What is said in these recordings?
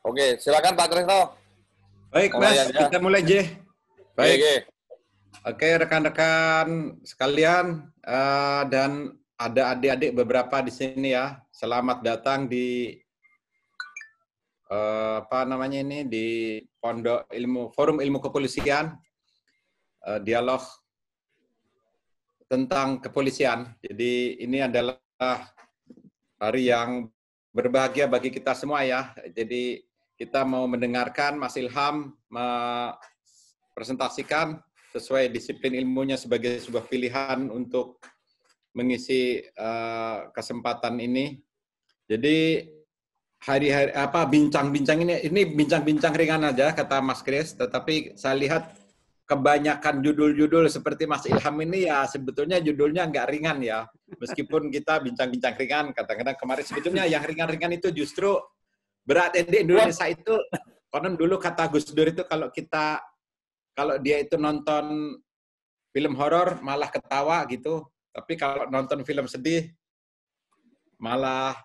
Oke, silakan Pak Krisno. Baik, Mas, ya. kita mulai J. Baik. Oke, oke. oke rekan-rekan sekalian uh, dan ada adik-adik beberapa di sini ya. Selamat datang di uh, apa namanya ini di Pondok Ilmu Forum Ilmu Kepolisian uh, dialog tentang kepolisian. Jadi ini adalah hari yang berbahagia bagi kita semua ya. Jadi kita mau mendengarkan Mas Ilham mempresentasikan sesuai disiplin ilmunya sebagai sebuah pilihan untuk mengisi uh, kesempatan ini. Jadi hari-hari apa bincang-bincang ini ini bincang-bincang ringan aja kata Mas Kris, tetapi saya lihat kebanyakan judul-judul seperti Mas Ilham ini ya sebetulnya judulnya nggak ringan ya. Meskipun kita bincang-bincang ringan, kadang-kadang kemarin sebetulnya yang ringan-ringan itu justru berat ya, di Indonesia itu konon dulu kata Gus Dur itu kalau kita kalau dia itu nonton film horor malah ketawa gitu, tapi kalau nonton film sedih malah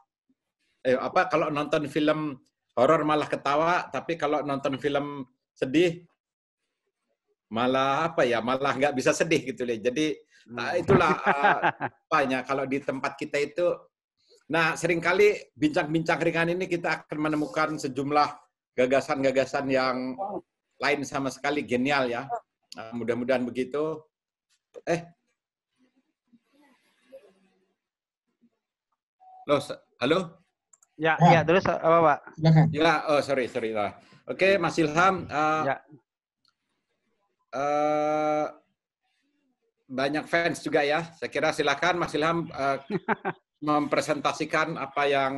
eh, apa kalau nonton film horor malah ketawa, tapi kalau nonton film sedih malah apa ya malah nggak bisa sedih gitu loh jadi nah itulah uh, eh, apanya kalau di tempat kita itu Nah, seringkali bincang-bincang ringan ini kita akan menemukan sejumlah gagasan-gagasan yang lain sama sekali genial ya. Nah, mudah-mudahan begitu. Eh. Loh, halo? Ya, ya, ya terus apa, Pak? Ya, oh sorry, sorry. lah Oke, Mas Ilham. Uh, ya. Uh, banyak fans juga ya. Saya kira silakan Mas Ilham uh, mempresentasikan apa yang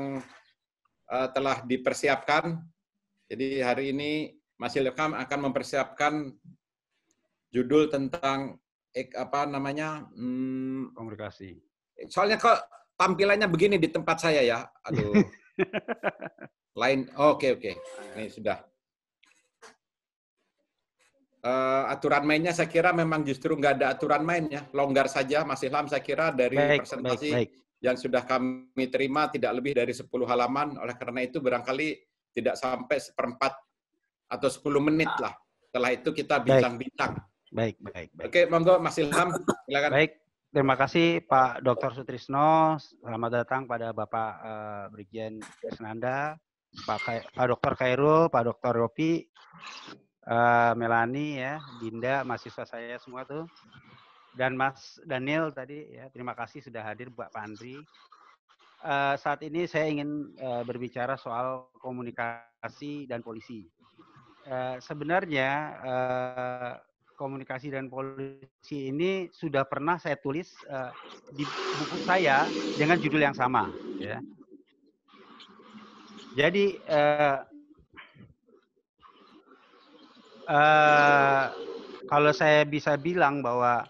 uh, telah dipersiapkan. Jadi hari ini Mas Ilham akan mempersiapkan judul tentang ek, apa namanya hmm, komunikasi. Soalnya kok tampilannya begini di tempat saya ya. Aduh. Lain. Oke oh, oke. Okay, okay. Ini sudah uh, aturan mainnya saya kira memang justru nggak ada aturan mainnya, longgar saja Mas Ilham saya kira dari baik, presentasi baik, baik. yang sudah kami terima tidak lebih dari 10 halaman, oleh karena itu barangkali tidak sampai seperempat atau 10 menit lah. Setelah itu kita bincang bintang Baik, baik, baik. Oke, monggo Mas Ilham, silakan. Baik, terima kasih Pak Dr. Sutrisno. Selamat datang pada Bapak uh, Brigjen Krisnanda, Pak, Pak Dr. Kairul, Pak Dr. Ropi, Eh, Melani ya, Dinda, mahasiswa saya semua tuh, dan Mas Daniel tadi ya, terima kasih sudah hadir Mbak Pandri. Uh, saat ini saya ingin uh, berbicara soal komunikasi dan polisi. Uh, sebenarnya uh, komunikasi dan polisi ini sudah pernah saya tulis uh, di buku saya dengan judul yang sama. Ya. Jadi uh, Eh, kalau saya bisa bilang bahwa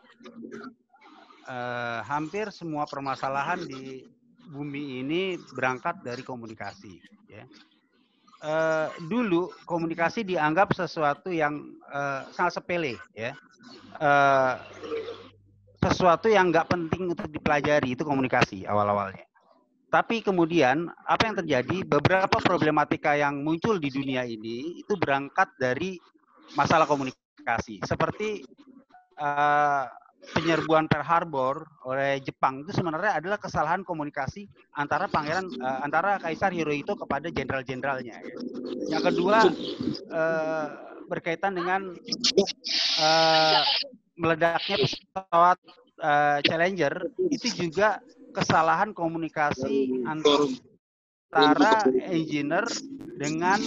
uh, hampir semua permasalahan di bumi ini berangkat dari komunikasi. Ya. Uh, dulu komunikasi dianggap sesuatu yang uh, sangat sepele, ya. Uh, sesuatu yang nggak penting untuk dipelajari itu komunikasi awal-awalnya. Tapi kemudian apa yang terjadi? Beberapa problematika yang muncul di dunia ini itu berangkat dari masalah komunikasi. Seperti uh, penyerbuan Pearl Harbor oleh Jepang itu sebenarnya adalah kesalahan komunikasi antara pangeran uh, antara Kaisar Hirohito kepada jenderal-jenderalnya. Yang kedua uh, berkaitan dengan uh, meledaknya pesawat uh, Challenger itu juga kesalahan komunikasi antara engineer dengan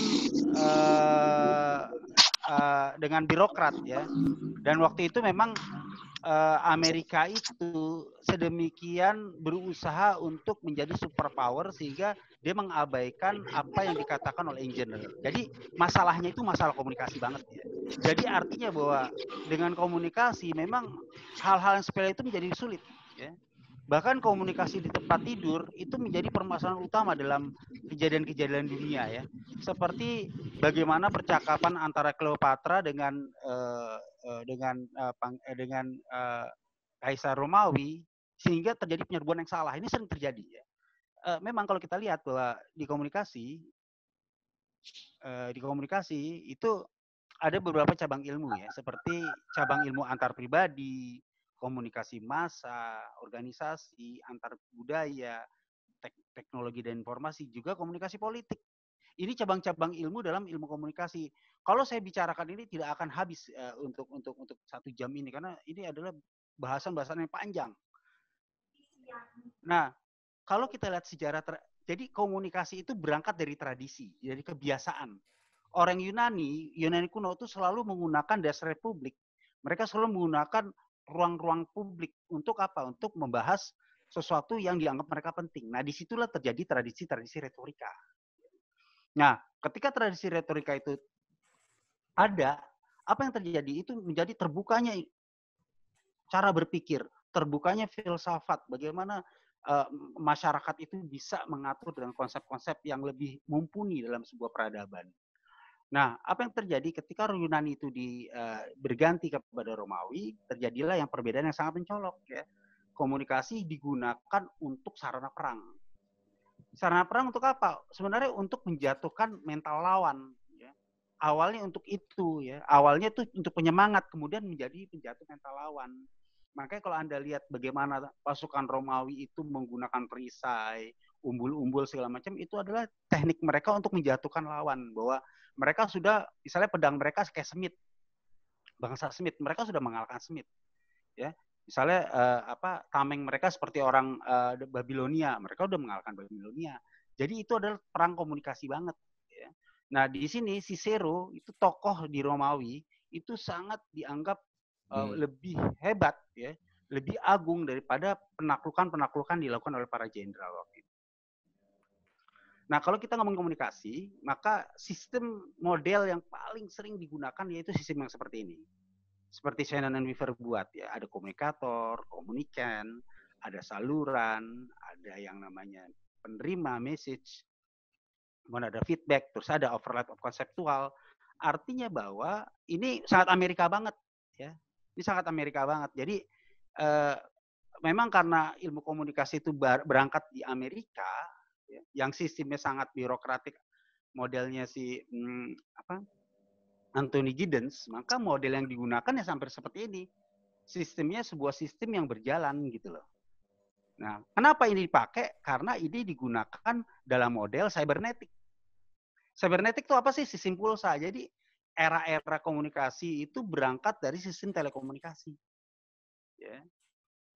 Eh, dengan birokrat ya. Dan waktu itu memang uh, Amerika itu sedemikian berusaha untuk menjadi superpower sehingga dia mengabaikan apa yang dikatakan oleh engineer. Jadi masalahnya itu masalah komunikasi banget ya. Jadi artinya bahwa dengan komunikasi memang hal-hal yang sepele itu menjadi sulit ya. Bahkan komunikasi di tempat tidur itu menjadi permasalahan utama dalam kejadian-kejadian dunia ya. Seperti bagaimana percakapan antara Cleopatra dengan uh, uh, dengan uh, dengan uh, Kaisar Romawi sehingga terjadi penyerbuan yang salah. Ini sering terjadi ya. Uh, memang kalau kita lihat bahwa di komunikasi uh, di komunikasi itu ada beberapa cabang ilmu ya, seperti cabang ilmu antar pribadi, komunikasi massa, organisasi, antar budaya, tek teknologi dan informasi, juga komunikasi politik. Ini cabang-cabang ilmu dalam ilmu komunikasi. Kalau saya bicarakan ini tidak akan habis uh, untuk untuk untuk satu jam ini karena ini adalah bahasan-bahasan yang panjang. Nah, kalau kita lihat sejarah jadi komunikasi itu berangkat dari tradisi, dari kebiasaan. Orang Yunani, Yunani kuno itu selalu menggunakan dasar republik. Mereka selalu menggunakan ruang-ruang publik untuk apa? Untuk membahas sesuatu yang dianggap mereka penting. Nah, disitulah terjadi tradisi-tradisi retorika. Nah, ketika tradisi retorika itu ada, apa yang terjadi itu menjadi terbukanya cara berpikir, terbukanya filsafat, bagaimana uh, masyarakat itu bisa mengatur dengan konsep-konsep yang lebih mumpuni dalam sebuah peradaban. Nah, apa yang terjadi ketika Yunani itu di, uh, berganti kepada Romawi, terjadilah yang perbedaan yang sangat mencolok ya. Komunikasi digunakan untuk sarana perang. Sarana perang untuk apa? Sebenarnya untuk menjatuhkan mental lawan. Ya. Awalnya untuk itu ya. Awalnya itu untuk penyemangat, kemudian menjadi penjatuh mental lawan. Makanya kalau Anda lihat bagaimana pasukan Romawi itu menggunakan perisai, umbul-umbul segala macam itu adalah teknik mereka untuk menjatuhkan lawan bahwa mereka sudah misalnya pedang mereka kayak Semit, bangsa Semit, mereka sudah mengalahkan Semit. ya misalnya uh, apa tameng mereka seperti orang uh, Babilonia mereka sudah mengalahkan Babilonia jadi itu adalah perang komunikasi banget ya. nah di sini Cicero itu tokoh di Romawi itu sangat dianggap uh, hmm. lebih hebat ya lebih agung daripada penaklukan penaklukan dilakukan oleh para jenderal waktu Nah, kalau kita ngomong komunikasi, maka sistem model yang paling sering digunakan yaitu sistem yang seperti ini. Seperti Shannon and Weaver buat ya, ada komunikator, komunikan, ada saluran, ada yang namanya penerima message, mana ada feedback, terus ada overlap of konseptual. Artinya bahwa ini sangat Amerika banget ya. Ini sangat Amerika banget. Jadi eh, memang karena ilmu komunikasi itu berangkat di Amerika, Ya, yang sistemnya sangat birokratik modelnya si hmm, apa Anthony Giddens, maka model yang digunakan ya sampai seperti ini. Sistemnya sebuah sistem yang berjalan gitu loh. Nah, kenapa ini dipakai? Karena ini digunakan dalam model cybernetik. Cybernetik itu apa sih? Sistem pulsa. Jadi era-era komunikasi itu berangkat dari sistem telekomunikasi. Ya.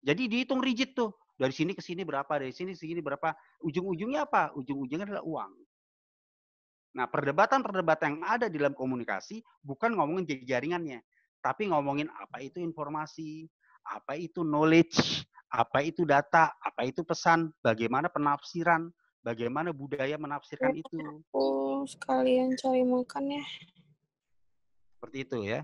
Jadi dihitung rigid tuh. Dari sini ke sini berapa, dari sini ke sini berapa. Ujung-ujungnya apa? Ujung-ujungnya adalah uang. Nah, perdebatan-perdebatan yang ada di dalam komunikasi bukan ngomongin jaringannya, tapi ngomongin apa itu informasi, apa itu knowledge, apa itu data, apa itu pesan, bagaimana penafsiran, bagaimana budaya menafsirkan ya, itu. Oh sekalian cari makan ya. Seperti itu ya.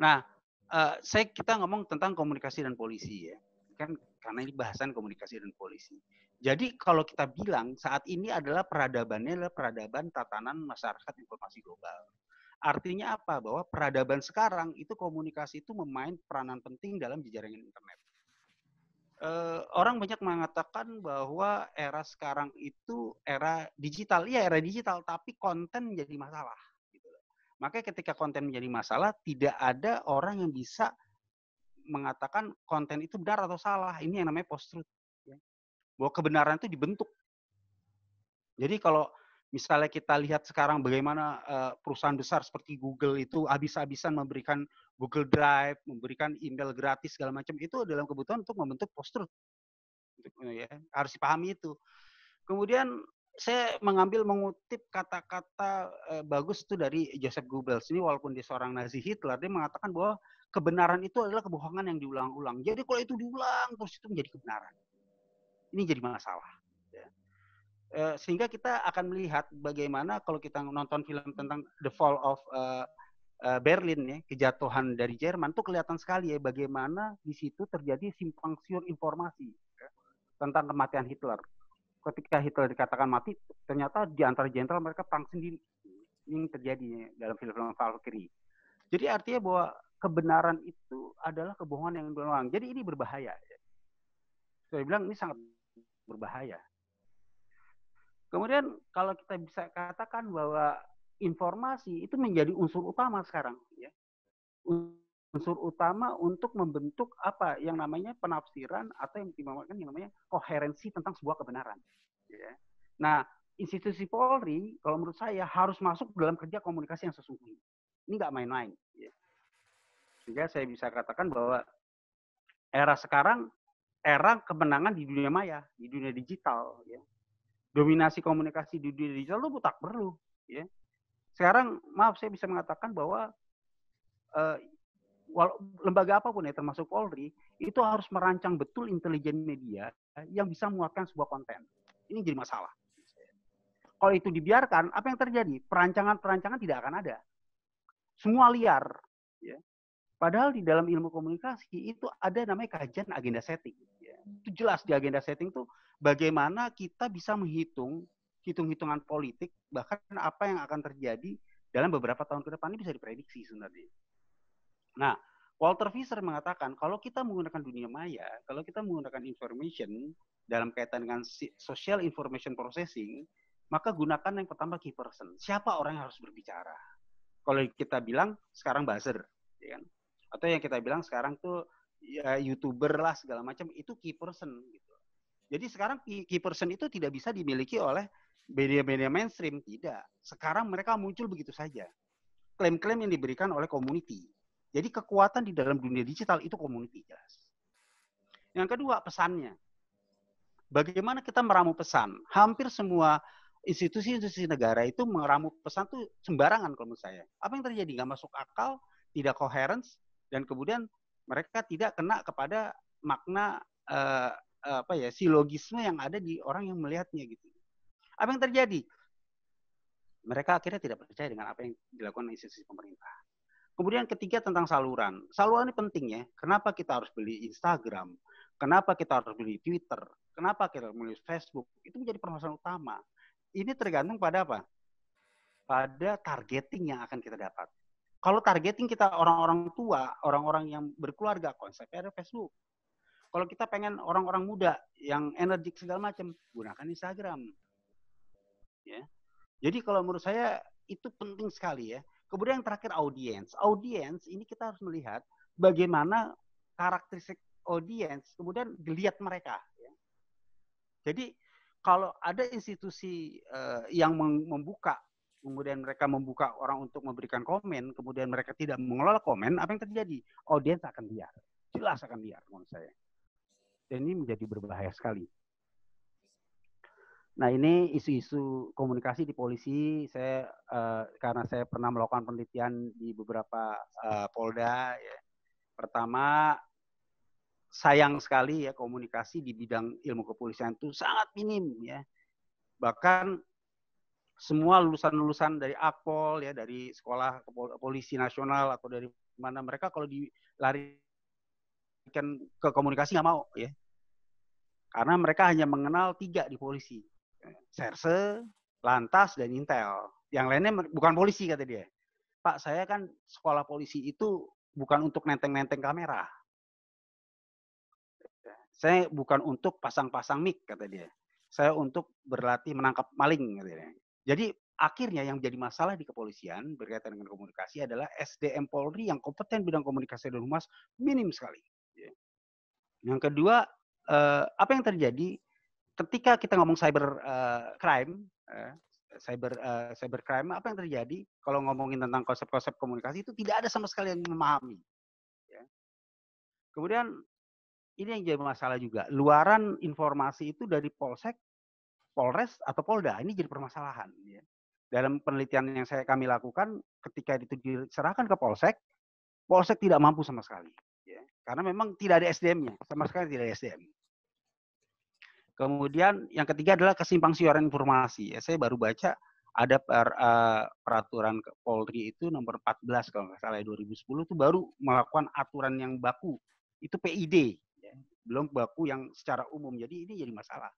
Nah, uh, saya kita ngomong tentang komunikasi dan polisi ya. Kan karena ini bahasan komunikasi dan polisi. Jadi kalau kita bilang saat ini adalah peradabannya adalah peradaban tatanan masyarakat informasi global. Artinya apa? Bahwa peradaban sekarang itu komunikasi itu memain peranan penting dalam jejaringan internet. Eh, orang banyak mengatakan bahwa era sekarang itu era digital. Iya, era digital, tapi konten menjadi masalah. Gitu. Makanya ketika konten menjadi masalah, tidak ada orang yang bisa mengatakan konten itu benar atau salah. Ini yang namanya post truth. Ya. Bahwa kebenaran itu dibentuk. Jadi kalau misalnya kita lihat sekarang bagaimana perusahaan besar seperti Google itu habis-habisan memberikan Google Drive, memberikan email gratis segala macam itu dalam kebutuhan untuk membentuk post truth. Eh, ya, harus dipahami itu. Kemudian saya mengambil mengutip kata-kata bagus itu dari Joseph Goebbels ini walaupun dia seorang Nazi Hitler dia mengatakan bahwa kebenaran itu adalah kebohongan yang diulang-ulang. Jadi kalau itu diulang terus itu menjadi kebenaran. Ini jadi masalah. Ya. Eh, sehingga kita akan melihat bagaimana kalau kita nonton film tentang The Fall of eh, eh, Berlin ya, kejatuhan dari Jerman tuh kelihatan sekali ya bagaimana di situ terjadi simpang siur informasi ya, tentang kematian Hitler. Ketika Hitler dikatakan mati, ternyata di antara jenderal mereka perang sendiri. Ini terjadi dalam film-film Valkyrie. Jadi artinya bahwa kebenaran itu adalah kebohongan yang doang. Jadi ini berbahaya. Saya bilang ini sangat berbahaya. Kemudian kalau kita bisa katakan bahwa informasi itu menjadi unsur utama sekarang, ya. unsur utama untuk membentuk apa yang namanya penafsiran atau yang dinamakan yang namanya koherensi tentang sebuah kebenaran. Ya. Nah, institusi Polri kalau menurut saya harus masuk dalam kerja komunikasi yang sesungguhnya. Ini nggak main-main. Ya. Sehingga saya bisa katakan bahwa era sekarang era kemenangan di dunia maya, di dunia digital. Ya. Dominasi komunikasi di dunia digital itu tak perlu. Ya. Sekarang maaf saya bisa mengatakan bahwa eh, walau, lembaga apapun ya termasuk Polri itu harus merancang betul intelijen media yang bisa menguatkan sebuah konten. Ini jadi masalah. Kalau itu dibiarkan, apa yang terjadi? Perancangan-perancangan tidak akan ada. Semua liar. Ya. Padahal di dalam ilmu komunikasi itu ada namanya kajian agenda setting. Itu jelas di agenda setting itu bagaimana kita bisa menghitung hitung-hitungan politik bahkan apa yang akan terjadi dalam beberapa tahun ke depan ini bisa diprediksi sebenarnya. Nah, Walter Fisher mengatakan kalau kita menggunakan dunia maya, kalau kita menggunakan information dalam kaitan dengan social information processing, maka gunakan yang pertama key person. Siapa orang yang harus berbicara? Kalau kita bilang sekarang buzzer, ya kan? atau yang kita bilang sekarang tuh ya, youtuber lah segala macam itu key person gitu. Jadi sekarang key person itu tidak bisa dimiliki oleh media-media mainstream tidak. Sekarang mereka muncul begitu saja. Klaim-klaim yang diberikan oleh community. Jadi kekuatan di dalam dunia digital itu community jelas. Yang kedua pesannya. Bagaimana kita meramu pesan? Hampir semua institusi-institusi negara itu meramu pesan tuh sembarangan kalau menurut saya. Apa yang terjadi? Nggak masuk akal, tidak coherence, dan kemudian mereka tidak kena kepada makna uh, apa ya silogisme yang ada di orang yang melihatnya gitu. Apa yang terjadi? Mereka akhirnya tidak percaya dengan apa yang dilakukan institusi pemerintah. Kemudian ketiga tentang saluran. Saluran ini penting ya. Kenapa kita harus beli Instagram? Kenapa kita harus beli Twitter? Kenapa kita harus beli Facebook? Itu menjadi permasalahan utama. Ini tergantung pada apa? Pada targeting yang akan kita dapat. Kalau targeting kita orang-orang tua, orang-orang yang berkeluarga, konsepnya ada Facebook. Kalau kita pengen orang-orang muda yang energik segala macam, gunakan Instagram. Ya. Jadi kalau menurut saya itu penting sekali ya. Kemudian yang terakhir audience, audience ini kita harus melihat bagaimana karakteristik audience, kemudian geliat mereka. Ya. Jadi kalau ada institusi uh, yang membuka kemudian mereka membuka orang untuk memberikan komen, kemudian mereka tidak mengelola komen, apa yang terjadi? Audiens akan liar. Jelas akan liar menurut saya. Dan ini menjadi berbahaya sekali. Nah ini isu-isu komunikasi di polisi. Saya uh, karena saya pernah melakukan penelitian di beberapa uh, polda. Ya. Pertama sayang sekali ya komunikasi di bidang ilmu kepolisian itu sangat minim ya. Bahkan semua lulusan-lulusan dari Akpol ya dari sekolah polisi nasional atau dari mana mereka kalau dilarikan ke komunikasi nggak mau ya karena mereka hanya mengenal tiga di polisi serse lantas dan intel yang lainnya bukan polisi kata dia pak saya kan sekolah polisi itu bukan untuk nenteng-nenteng kamera saya bukan untuk pasang-pasang mic kata dia saya untuk berlatih menangkap maling kata dia jadi akhirnya yang jadi masalah di kepolisian berkaitan dengan komunikasi adalah SDM Polri yang kompeten bidang komunikasi dan humas minim sekali. Ya. Yang kedua, eh, apa yang terjadi ketika kita ngomong cyber eh, crime, ya, cyber eh, cyber crime, apa yang terjadi kalau ngomongin tentang konsep-konsep komunikasi itu tidak ada sama sekali yang memahami. Ya. Kemudian ini yang jadi masalah juga. Luaran informasi itu dari polsek Polres atau Polda. Ini jadi permasalahan. Ya. Dalam penelitian yang saya kami lakukan, ketika itu diserahkan ke Polsek, Polsek tidak mampu sama sekali. Ya. Karena memang tidak ada SDM-nya, sama sekali tidak ada SDM. Kemudian yang ketiga adalah kesimpang siuran informasi. Ya. saya baru baca ada per, uh, peraturan Polri itu nomor 14 kalau nggak salah 2010 itu baru melakukan aturan yang baku itu PID belum baku yang secara umum jadi ini jadi masalah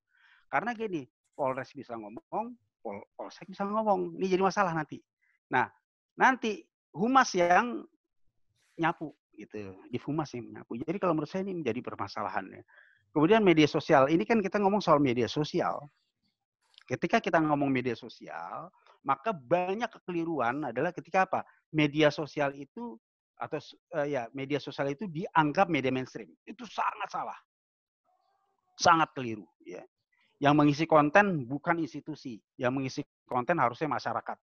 karena gini Polres bisa ngomong, Pol Polsek bisa ngomong. Ini jadi masalah nanti. Nah, nanti humas yang nyapu gitu, di humas yang nyapu. Jadi kalau menurut saya ini menjadi permasalahan ya. Kemudian media sosial, ini kan kita ngomong soal media sosial. Ketika kita ngomong media sosial, maka banyak kekeliruan adalah ketika apa? Media sosial itu atau uh, ya media sosial itu dianggap media mainstream. Itu sangat salah. Sangat keliru ya. Yang mengisi konten bukan institusi, yang mengisi konten harusnya masyarakat.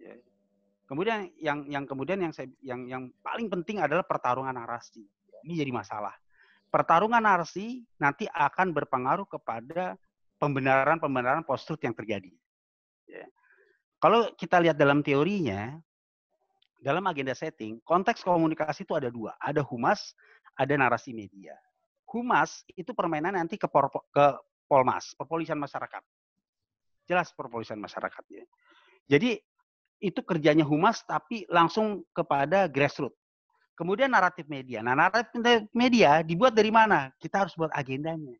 Ya. Kemudian yang yang kemudian yang saya yang yang paling penting adalah pertarungan narasi. Ini jadi masalah. Pertarungan narasi nanti akan berpengaruh kepada pembenaran-pembenaran post yang terjadi. Ya. Kalau kita lihat dalam teorinya, dalam agenda setting, konteks komunikasi itu ada dua. Ada humas, ada narasi media. Humas itu permainan nanti ke Polmas, perpolisian masyarakat. Jelas perpolisian masyarakatnya. Jadi itu kerjanya humas tapi langsung kepada grassroots. Kemudian naratif media. Nah, naratif media dibuat dari mana? Kita harus buat agendanya.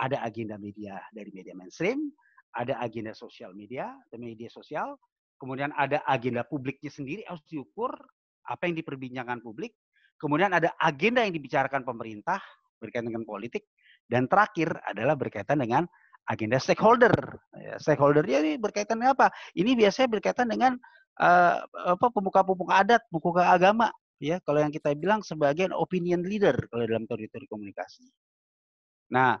Ada agenda media dari media mainstream, ada agenda sosial media, atau media sosial, kemudian ada agenda publiknya sendiri harus diukur apa yang diperbincangkan publik, kemudian ada agenda yang dibicarakan pemerintah berkaitan dengan politik, dan terakhir adalah berkaitan dengan agenda stakeholder. Ya, stakeholdernya ini berkaitan dengan apa? Ini biasanya berkaitan dengan eh, apa pemuka-pemuka adat, pemuka agama, ya kalau yang kita bilang sebagian opinion leader kalau dalam teori-teori komunikasi. Nah,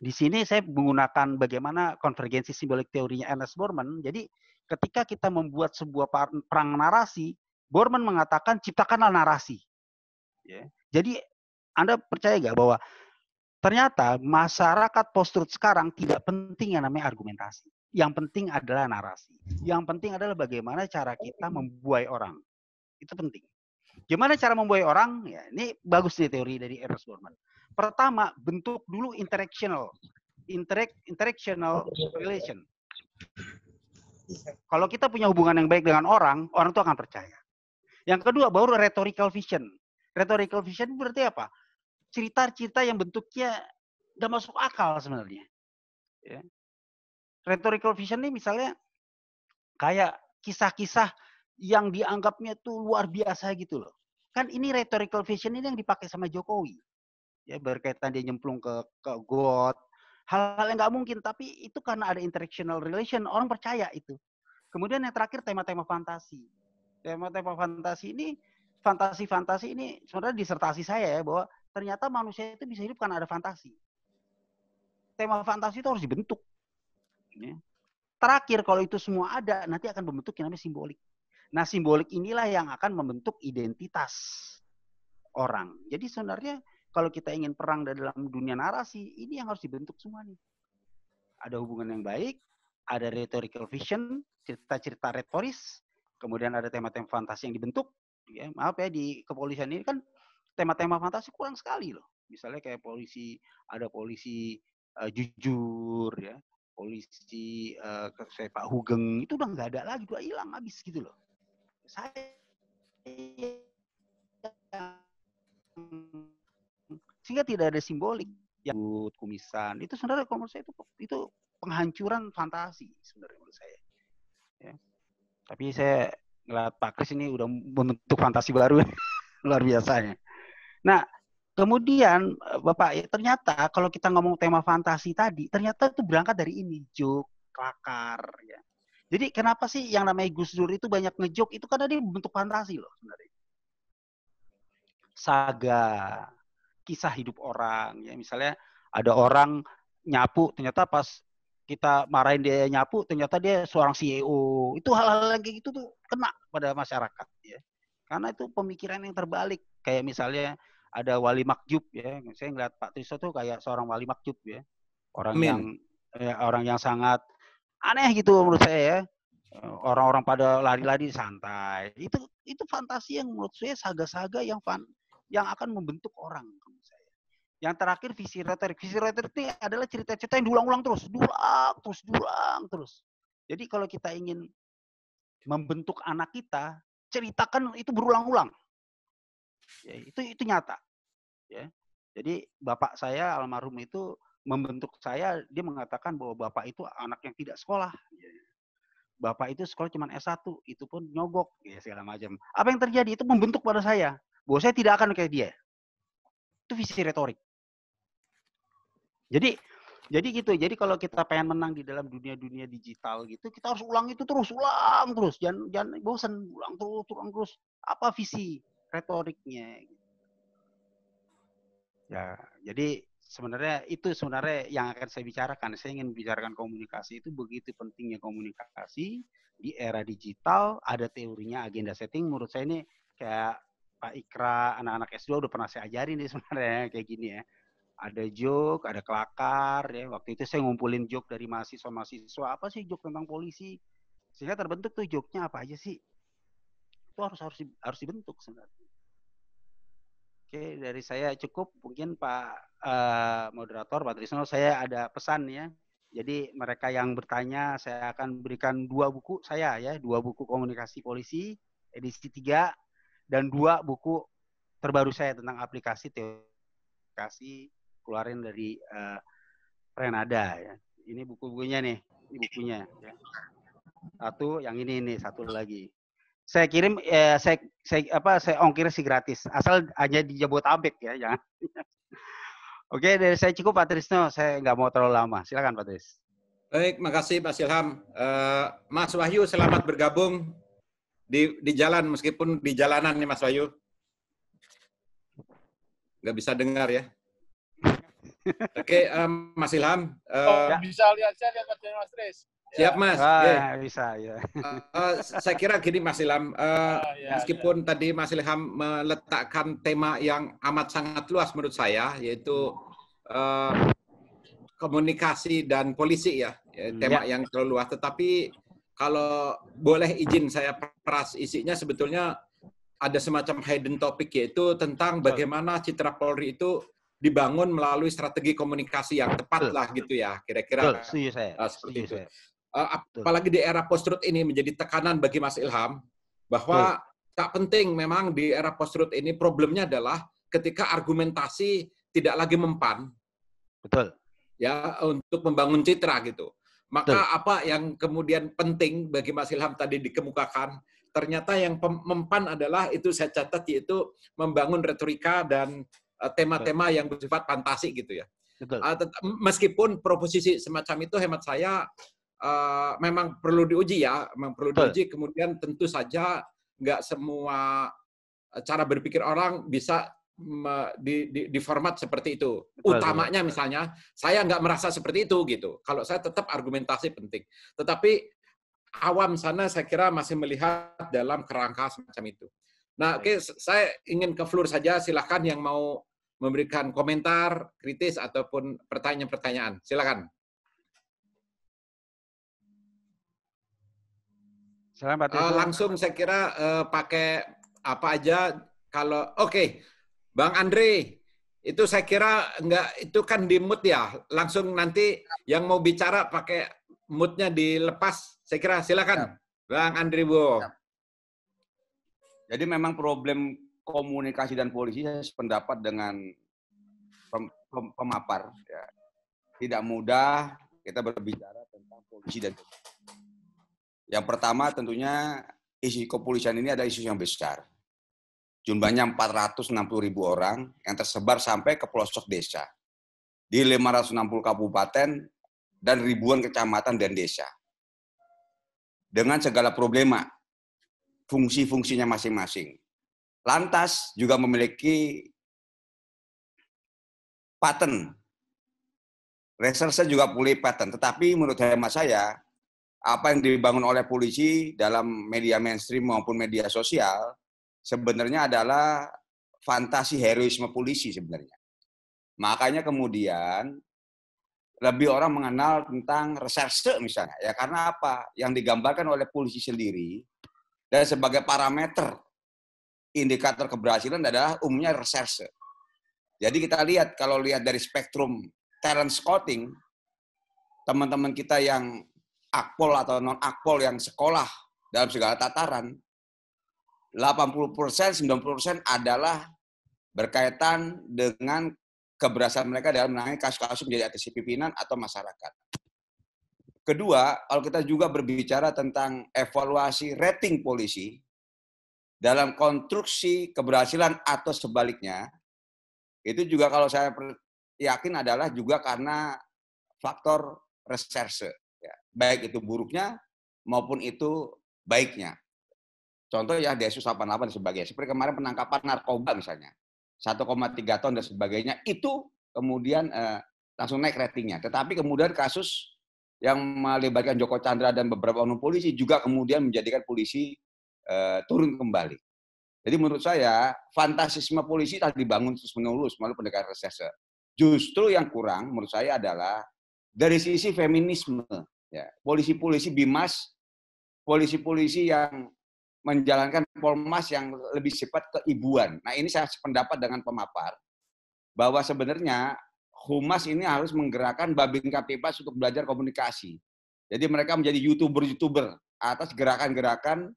di sini saya menggunakan bagaimana konvergensi simbolik teorinya Ernest Borman. Jadi ketika kita membuat sebuah perang narasi, Borman mengatakan ciptakanlah narasi. Ya. Jadi Anda percaya nggak bahwa Ternyata masyarakat postur sekarang tidak penting yang namanya argumentasi. Yang penting adalah narasi. Yang penting adalah bagaimana cara kita membuai orang. Itu penting. Gimana cara membuai orang? Ya, ini bagus nih teori dari Ernest Borman. Pertama, bentuk dulu interactional. Interact, interactional relation. Kalau kita punya hubungan yang baik dengan orang, orang itu akan percaya. Yang kedua, baru rhetorical vision. Rhetorical vision berarti apa? cerita-cerita yang bentuknya gak masuk akal sebenarnya. Ya. Rhetorical vision ini misalnya kayak kisah-kisah yang dianggapnya tuh luar biasa gitu loh. Kan ini rhetorical vision ini yang dipakai sama Jokowi. Ya berkaitan dia nyemplung ke, ke God. Hal-hal yang gak mungkin, tapi itu karena ada interactional relation, orang percaya itu. Kemudian yang terakhir tema-tema fantasi. Tema-tema fantasi ini, fantasi-fantasi ini sebenarnya disertasi saya ya, bahwa ternyata manusia itu bisa hidup karena ada fantasi. Tema fantasi itu harus dibentuk. Ya. Terakhir kalau itu semua ada, nanti akan membentuk yang namanya simbolik. Nah simbolik inilah yang akan membentuk identitas orang. Jadi sebenarnya kalau kita ingin perang dalam dunia narasi, ini yang harus dibentuk semua nih. Ada hubungan yang baik, ada rhetorical vision, cerita-cerita retoris, kemudian ada tema-tema fantasi yang dibentuk. Ya, maaf ya di kepolisian ini kan tema-tema fantasi kurang sekali loh. Misalnya kayak polisi, ada polisi uh, jujur ya, polisi uh, Pak hugeng itu udah nggak ada lagi, udah hilang habis gitu loh. Saya sehingga tidak ada simbolik yang kumisan itu sebenarnya kalau menurut saya itu itu penghancuran fantasi sebenarnya menurut saya. Ya. Tapi saya ngeliat Pak Kris ini udah membentuk fantasi baru luar biasanya. Nah, kemudian eh, Bapak ya, ternyata kalau kita ngomong tema fantasi tadi, ternyata itu berangkat dari ini, jok, kelakar ya. Jadi kenapa sih yang namanya Gus Dur itu banyak ngejok itu karena dia bentuk fantasi loh sebenarnya. Saga, kisah hidup orang ya misalnya ada orang nyapu ternyata pas kita marahin dia nyapu ternyata dia seorang CEO. Itu hal-hal kayak gitu tuh kena pada masyarakat ya. Karena itu pemikiran yang terbalik. Kayak misalnya ada wali makjub ya. Saya ngeliat Pak Triso tuh kayak seorang wali makjub ya. Orang Amin. yang ya, orang yang sangat aneh gitu menurut saya ya. Orang-orang pada lari-lari santai. Itu itu fantasi yang menurut saya saga-saga yang fan, yang akan membentuk orang menurut saya. Yang terakhir visi retorik. Visi retorik itu adalah cerita-cerita yang diulang-ulang terus, diulang terus, diulang terus. Jadi kalau kita ingin membentuk anak kita, ceritakan itu berulang-ulang. Ya, itu itu nyata. Ya. Jadi bapak saya almarhum itu membentuk saya, dia mengatakan bahwa bapak itu anak yang tidak sekolah. Ya. ya. Bapak itu sekolah cuma S1, itu pun nyogok, ya segala macam. Apa yang terjadi itu membentuk pada saya bahwa saya tidak akan kayak dia. Itu visi retorik. Jadi jadi gitu. Jadi kalau kita pengen menang di dalam dunia-dunia digital gitu, kita harus ulang itu terus, ulang terus. Jangan jangan bosan, ulang terus, ulang terus. Apa visi retoriknya Ya, jadi sebenarnya itu sebenarnya yang akan saya bicarakan. Saya ingin bicarakan komunikasi itu begitu pentingnya komunikasi di era digital. Ada teorinya agenda setting. Menurut saya ini kayak Pak Ikra, anak-anak S2 udah pernah saya ajarin nih sebenarnya kayak gini ya ada joke, ada kelakar ya. Waktu itu saya ngumpulin joke dari mahasiswa-mahasiswa apa sih joke tentang polisi. Sehingga terbentuk tuh joke-nya apa aja sih? Itu harus harus harus dibentuk sebenarnya. Oke, dari saya cukup. Mungkin Pak uh, moderator Pak Trisno saya ada pesan ya. Jadi mereka yang bertanya saya akan berikan dua buku saya ya, dua buku komunikasi polisi edisi 3 dan dua buku terbaru saya tentang aplikasi teori kasih keluarin dari uh, Renada ya. Ini buku-bukunya nih, ini bukunya ya. Satu yang ini ini satu lagi. Saya kirim eh, saya, saya apa saya ongkir sih gratis asal hanya di jabodetabek ya jangan. Oke, dari saya cukup Pak Trisno, saya nggak mau terlalu lama. Silakan Pak Tris. Baik, makasih Pak Silham. Uh, eh, Mas Wahyu selamat bergabung di di jalan meskipun di jalanan nih Mas Wahyu. Nggak bisa dengar ya. Oke, okay, um, Mas Ilham. Uh, oh, bisa lihat saya lihat Mas Tris. Siap Mas. Ah, okay. Bisa ya. Uh, uh, saya kira gini Mas Ilham, uh, ah, ya, meskipun ya. tadi Mas Ilham meletakkan tema yang amat sangat luas menurut saya, yaitu uh, komunikasi dan polisi ya, ya hmm. tema ya. yang terlalu luas. Tetapi kalau boleh izin saya peras isinya sebetulnya ada semacam hidden topic yaitu tentang bagaimana citra Polri itu dibangun melalui strategi komunikasi yang tepat lah gitu ya kira-kira uh, seperti itu. Uh, apalagi di era post truth ini menjadi tekanan bagi Mas Ilham bahwa Betul. tak penting memang di era post truth ini problemnya adalah ketika argumentasi tidak lagi mempan. Betul. Ya, untuk membangun citra gitu. Maka Betul. apa yang kemudian penting bagi Mas Ilham tadi dikemukakan, ternyata yang mempan adalah itu saya catat yaitu membangun retorika dan Eh, tema-tema yang bersifat fantasi gitu ya. Betul. Uh, meskipun proposisi semacam itu hemat saya uh, memang perlu diuji ya, memang perlu Betul. diuji. Kemudian tentu saja nggak semua eh, cara berpikir orang bisa di, di, di format seperti itu. Betul, Utamanya misalnya, saya nggak merasa seperti itu gitu. Kalau saya tetap argumentasi penting. Tetapi awam sana saya kira masih melihat dalam kerangka semacam itu. Nah, oke, okay, saya ingin ke floor saja. Silahkan yang mau memberikan komentar, kritis, ataupun pertanyaan-pertanyaan. Silakan. Selamat eh, uh, langsung saya kira uh, pakai apa aja kalau oke okay. Bang Andre itu saya kira enggak itu kan di mood ya langsung nanti yang mau bicara pakai moodnya dilepas saya kira silakan ya. Bang Andre Bu. Jadi memang problem komunikasi dan polisi saya sependapat dengan pem, pem, pemapar. Ya. Tidak mudah kita berbicara tentang polisi dan yang pertama tentunya isu kepolisian ini ada isu yang besar. Jumlahnya 460 ribu orang yang tersebar sampai ke pelosok desa. Di 560 kabupaten dan ribuan kecamatan dan desa. Dengan segala problema, fungsi-fungsinya masing-masing. Lantas juga memiliki patent. Reserse juga punya patent. Tetapi menurut hemat saya, apa yang dibangun oleh polisi dalam media mainstream maupun media sosial sebenarnya adalah fantasi heroisme polisi sebenarnya. Makanya kemudian lebih orang mengenal tentang reserse misalnya. Ya karena apa? Yang digambarkan oleh polisi sendiri dan sebagai parameter indikator keberhasilan adalah umumnya reserse. Jadi kita lihat kalau lihat dari spektrum talent scouting, teman-teman kita yang akpol atau non akpol yang sekolah dalam segala tataran, 80 90 adalah berkaitan dengan keberhasilan mereka dalam menangani kasus-kasus menjadi atas pimpinan atau masyarakat. Kedua, kalau kita juga berbicara tentang evaluasi rating polisi, dalam konstruksi keberhasilan atau sebaliknya itu juga kalau saya yakin adalah juga karena faktor reserse ya. baik itu buruknya maupun itu baiknya contoh ya Densus 88 dan sebagainya seperti kemarin penangkapan narkoba misalnya 1,3 ton dan sebagainya itu kemudian eh, langsung naik ratingnya tetapi kemudian kasus yang melibatkan Joko Chandra dan beberapa orang polisi juga kemudian menjadikan polisi Eh, turun kembali. Jadi menurut saya fantasisme polisi tadi dibangun terus menerus melalui pendekatan resese. Justru yang kurang menurut saya adalah dari sisi feminisme. Ya, polisi-polisi bimas, polisi-polisi yang menjalankan polmas yang lebih cepat keibuan. Nah ini saya sependapat dengan pemapar bahwa sebenarnya humas ini harus menggerakkan babin kapipas untuk belajar komunikasi. Jadi mereka menjadi youtuber-youtuber atas gerakan-gerakan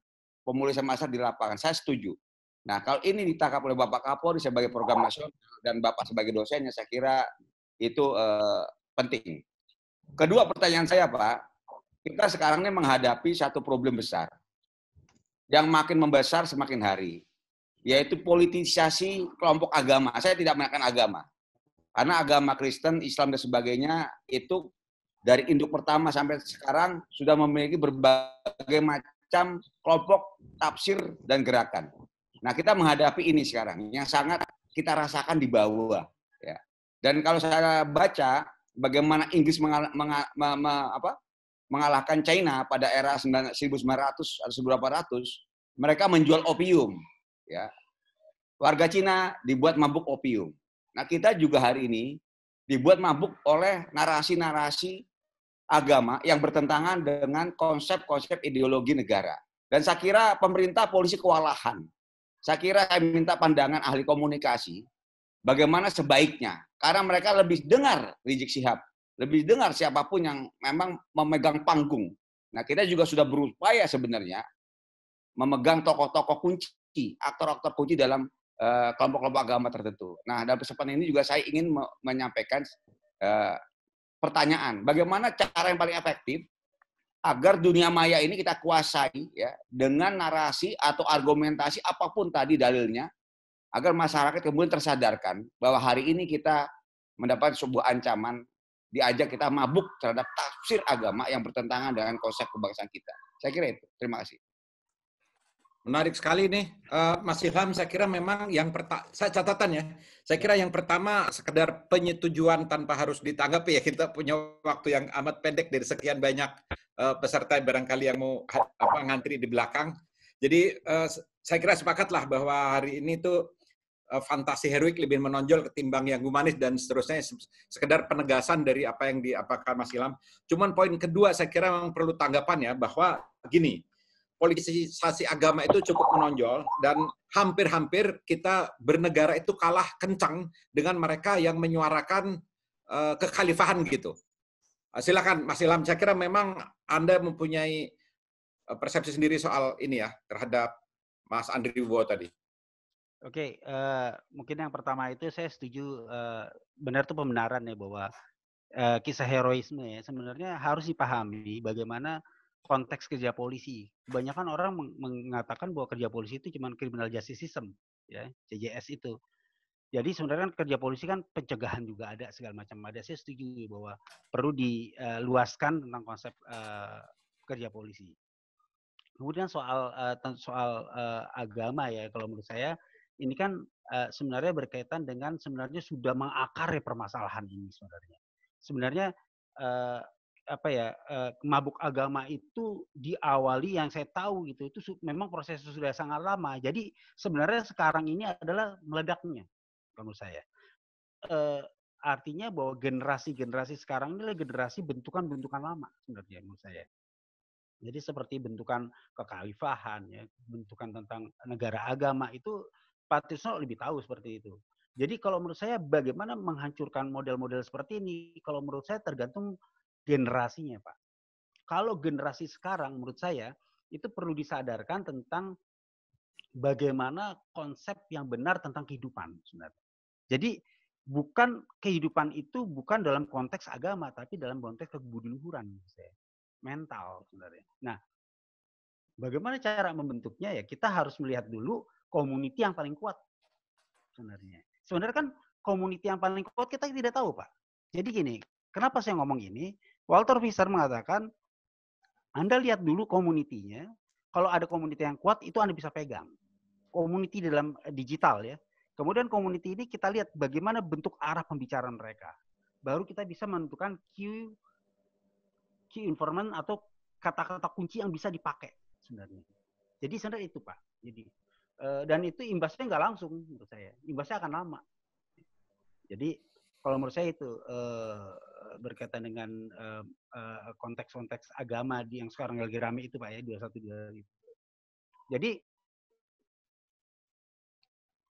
pemulihan masyarakat di lapangan. Saya setuju. Nah, kalau ini ditangkap oleh Bapak Kapolri sebagai program nasional dan Bapak sebagai dosennya, saya kira itu eh, penting. Kedua pertanyaan saya, Pak, kita sekarang ini menghadapi satu problem besar yang makin membesar semakin hari, yaitu politisasi kelompok agama. Saya tidak menekan agama, karena agama Kristen, Islam dan sebagainya itu dari induk pertama sampai sekarang sudah memiliki berbagai macam macam kelompok tafsir dan gerakan. Nah, kita menghadapi ini sekarang yang sangat kita rasakan di bawah ya. Dan kalau saya baca bagaimana Inggris mengal menga me me apa? mengalahkan China pada era 1900 atau 1800, mereka menjual opium ya. Warga Cina dibuat mabuk opium. Nah, kita juga hari ini dibuat mabuk oleh narasi-narasi agama yang bertentangan dengan konsep-konsep ideologi negara. Dan saya kira pemerintah polisi kewalahan. Saya kira saya minta pandangan ahli komunikasi bagaimana sebaiknya. Karena mereka lebih dengar Rizik Sihab. Lebih dengar siapapun yang memang memegang panggung. Nah kita juga sudah berupaya sebenarnya memegang tokoh-tokoh kunci, aktor-aktor kunci dalam eh, kelompok-kelompok uh, agama tertentu. Nah dalam kesempatan ini juga saya ingin me menyampaikan uh, pertanyaan, bagaimana cara yang paling efektif agar dunia maya ini kita kuasai ya dengan narasi atau argumentasi apapun tadi dalilnya agar masyarakat kemudian tersadarkan bahwa hari ini kita mendapat sebuah ancaman diajak kita mabuk terhadap tafsir agama yang bertentangan dengan konsep kebangsaan kita. Saya kira itu. Terima kasih. Menarik sekali nih, uh, Mas Ilham. Saya kira memang yang pertama, saya catatan ya. Saya kira yang pertama sekedar penyetujuan tanpa harus ditanggapi ya. Kita punya waktu yang amat pendek dari sekian banyak uh, peserta barangkali yang mau apa ngantri di belakang. Jadi uh, saya kira sepakatlah bahwa hari ini tuh uh, fantasi heroik lebih menonjol ketimbang yang humanis dan seterusnya sekedar penegasan dari apa yang diapakan Mas Ilham. Cuman poin kedua saya kira memang perlu tanggapan ya bahwa gini politisasi agama itu cukup menonjol dan hampir-hampir kita bernegara itu kalah kencang dengan mereka yang menyuarakan uh, kekhalifahan gitu. Uh, silakan Mas Ilham, saya kira memang Anda mempunyai eh, persepsi sendiri soal ini ya terhadap Mas Andri Wibowo tadi. Oke, okay, uh, mungkin yang pertama itu saya setuju uh, benar tuh pembenaran ya bahwa uh, kisah heroisme ya sebenarnya harus dipahami bagaimana konteks kerja polisi. Kebanyakan orang mengatakan bahwa kerja polisi itu cuma criminal justice system, ya, CJS itu. Jadi sebenarnya kan kerja polisi kan pencegahan juga ada segala macam ada. Saya setuju bahwa perlu diluaskan eh, tentang konsep uh, kerja polisi. Kemudian soal uh, soal uh, agama ya kalau menurut saya ini kan uh, sebenarnya berkaitan dengan sebenarnya sudah mengakar ya permasalahan ini sebenarnya. Sebenarnya uh, apa ya uh, mabuk agama itu diawali yang saya tahu gitu itu memang prosesnya sudah sangat lama jadi sebenarnya sekarang ini adalah meledaknya menurut saya uh, artinya bahwa generasi-generasi sekarang ini adalah generasi bentukan-bentukan lama sebenarnya menurut saya jadi seperti bentukan kekhalifahan ya bentukan tentang negara agama itu Patrisno lebih tahu seperti itu jadi kalau menurut saya bagaimana menghancurkan model-model seperti ini kalau menurut saya tergantung generasinya, Pak. Kalau generasi sekarang menurut saya itu perlu disadarkan tentang bagaimana konsep yang benar tentang kehidupan sebenarnya. Jadi bukan kehidupan itu bukan dalam konteks agama tapi dalam konteks kebudiluhuran saya. Mental sebenarnya. Nah, bagaimana cara membentuknya ya kita harus melihat dulu community yang paling kuat sebenarnya. Sebenarnya kan community yang paling kuat kita tidak tahu, Pak. Jadi gini, kenapa saya ngomong ini? Walter Fisher mengatakan, Anda lihat dulu komunitinya. Kalau ada komuniti yang kuat, itu Anda bisa pegang. Komuniti dalam eh, digital ya. Kemudian komuniti ini kita lihat bagaimana bentuk arah pembicaraan mereka. Baru kita bisa menentukan key, key informant atau kata-kata kunci yang bisa dipakai sebenarnya. Jadi sebenarnya itu Pak. Jadi eh, dan itu imbasnya nggak langsung menurut saya. Imbasnya akan lama. Jadi kalau menurut saya itu eh, berkaitan dengan konteks-konteks uh, uh, agama yang sekarang lagi rame itu Pak ya, 212 itu. Jadi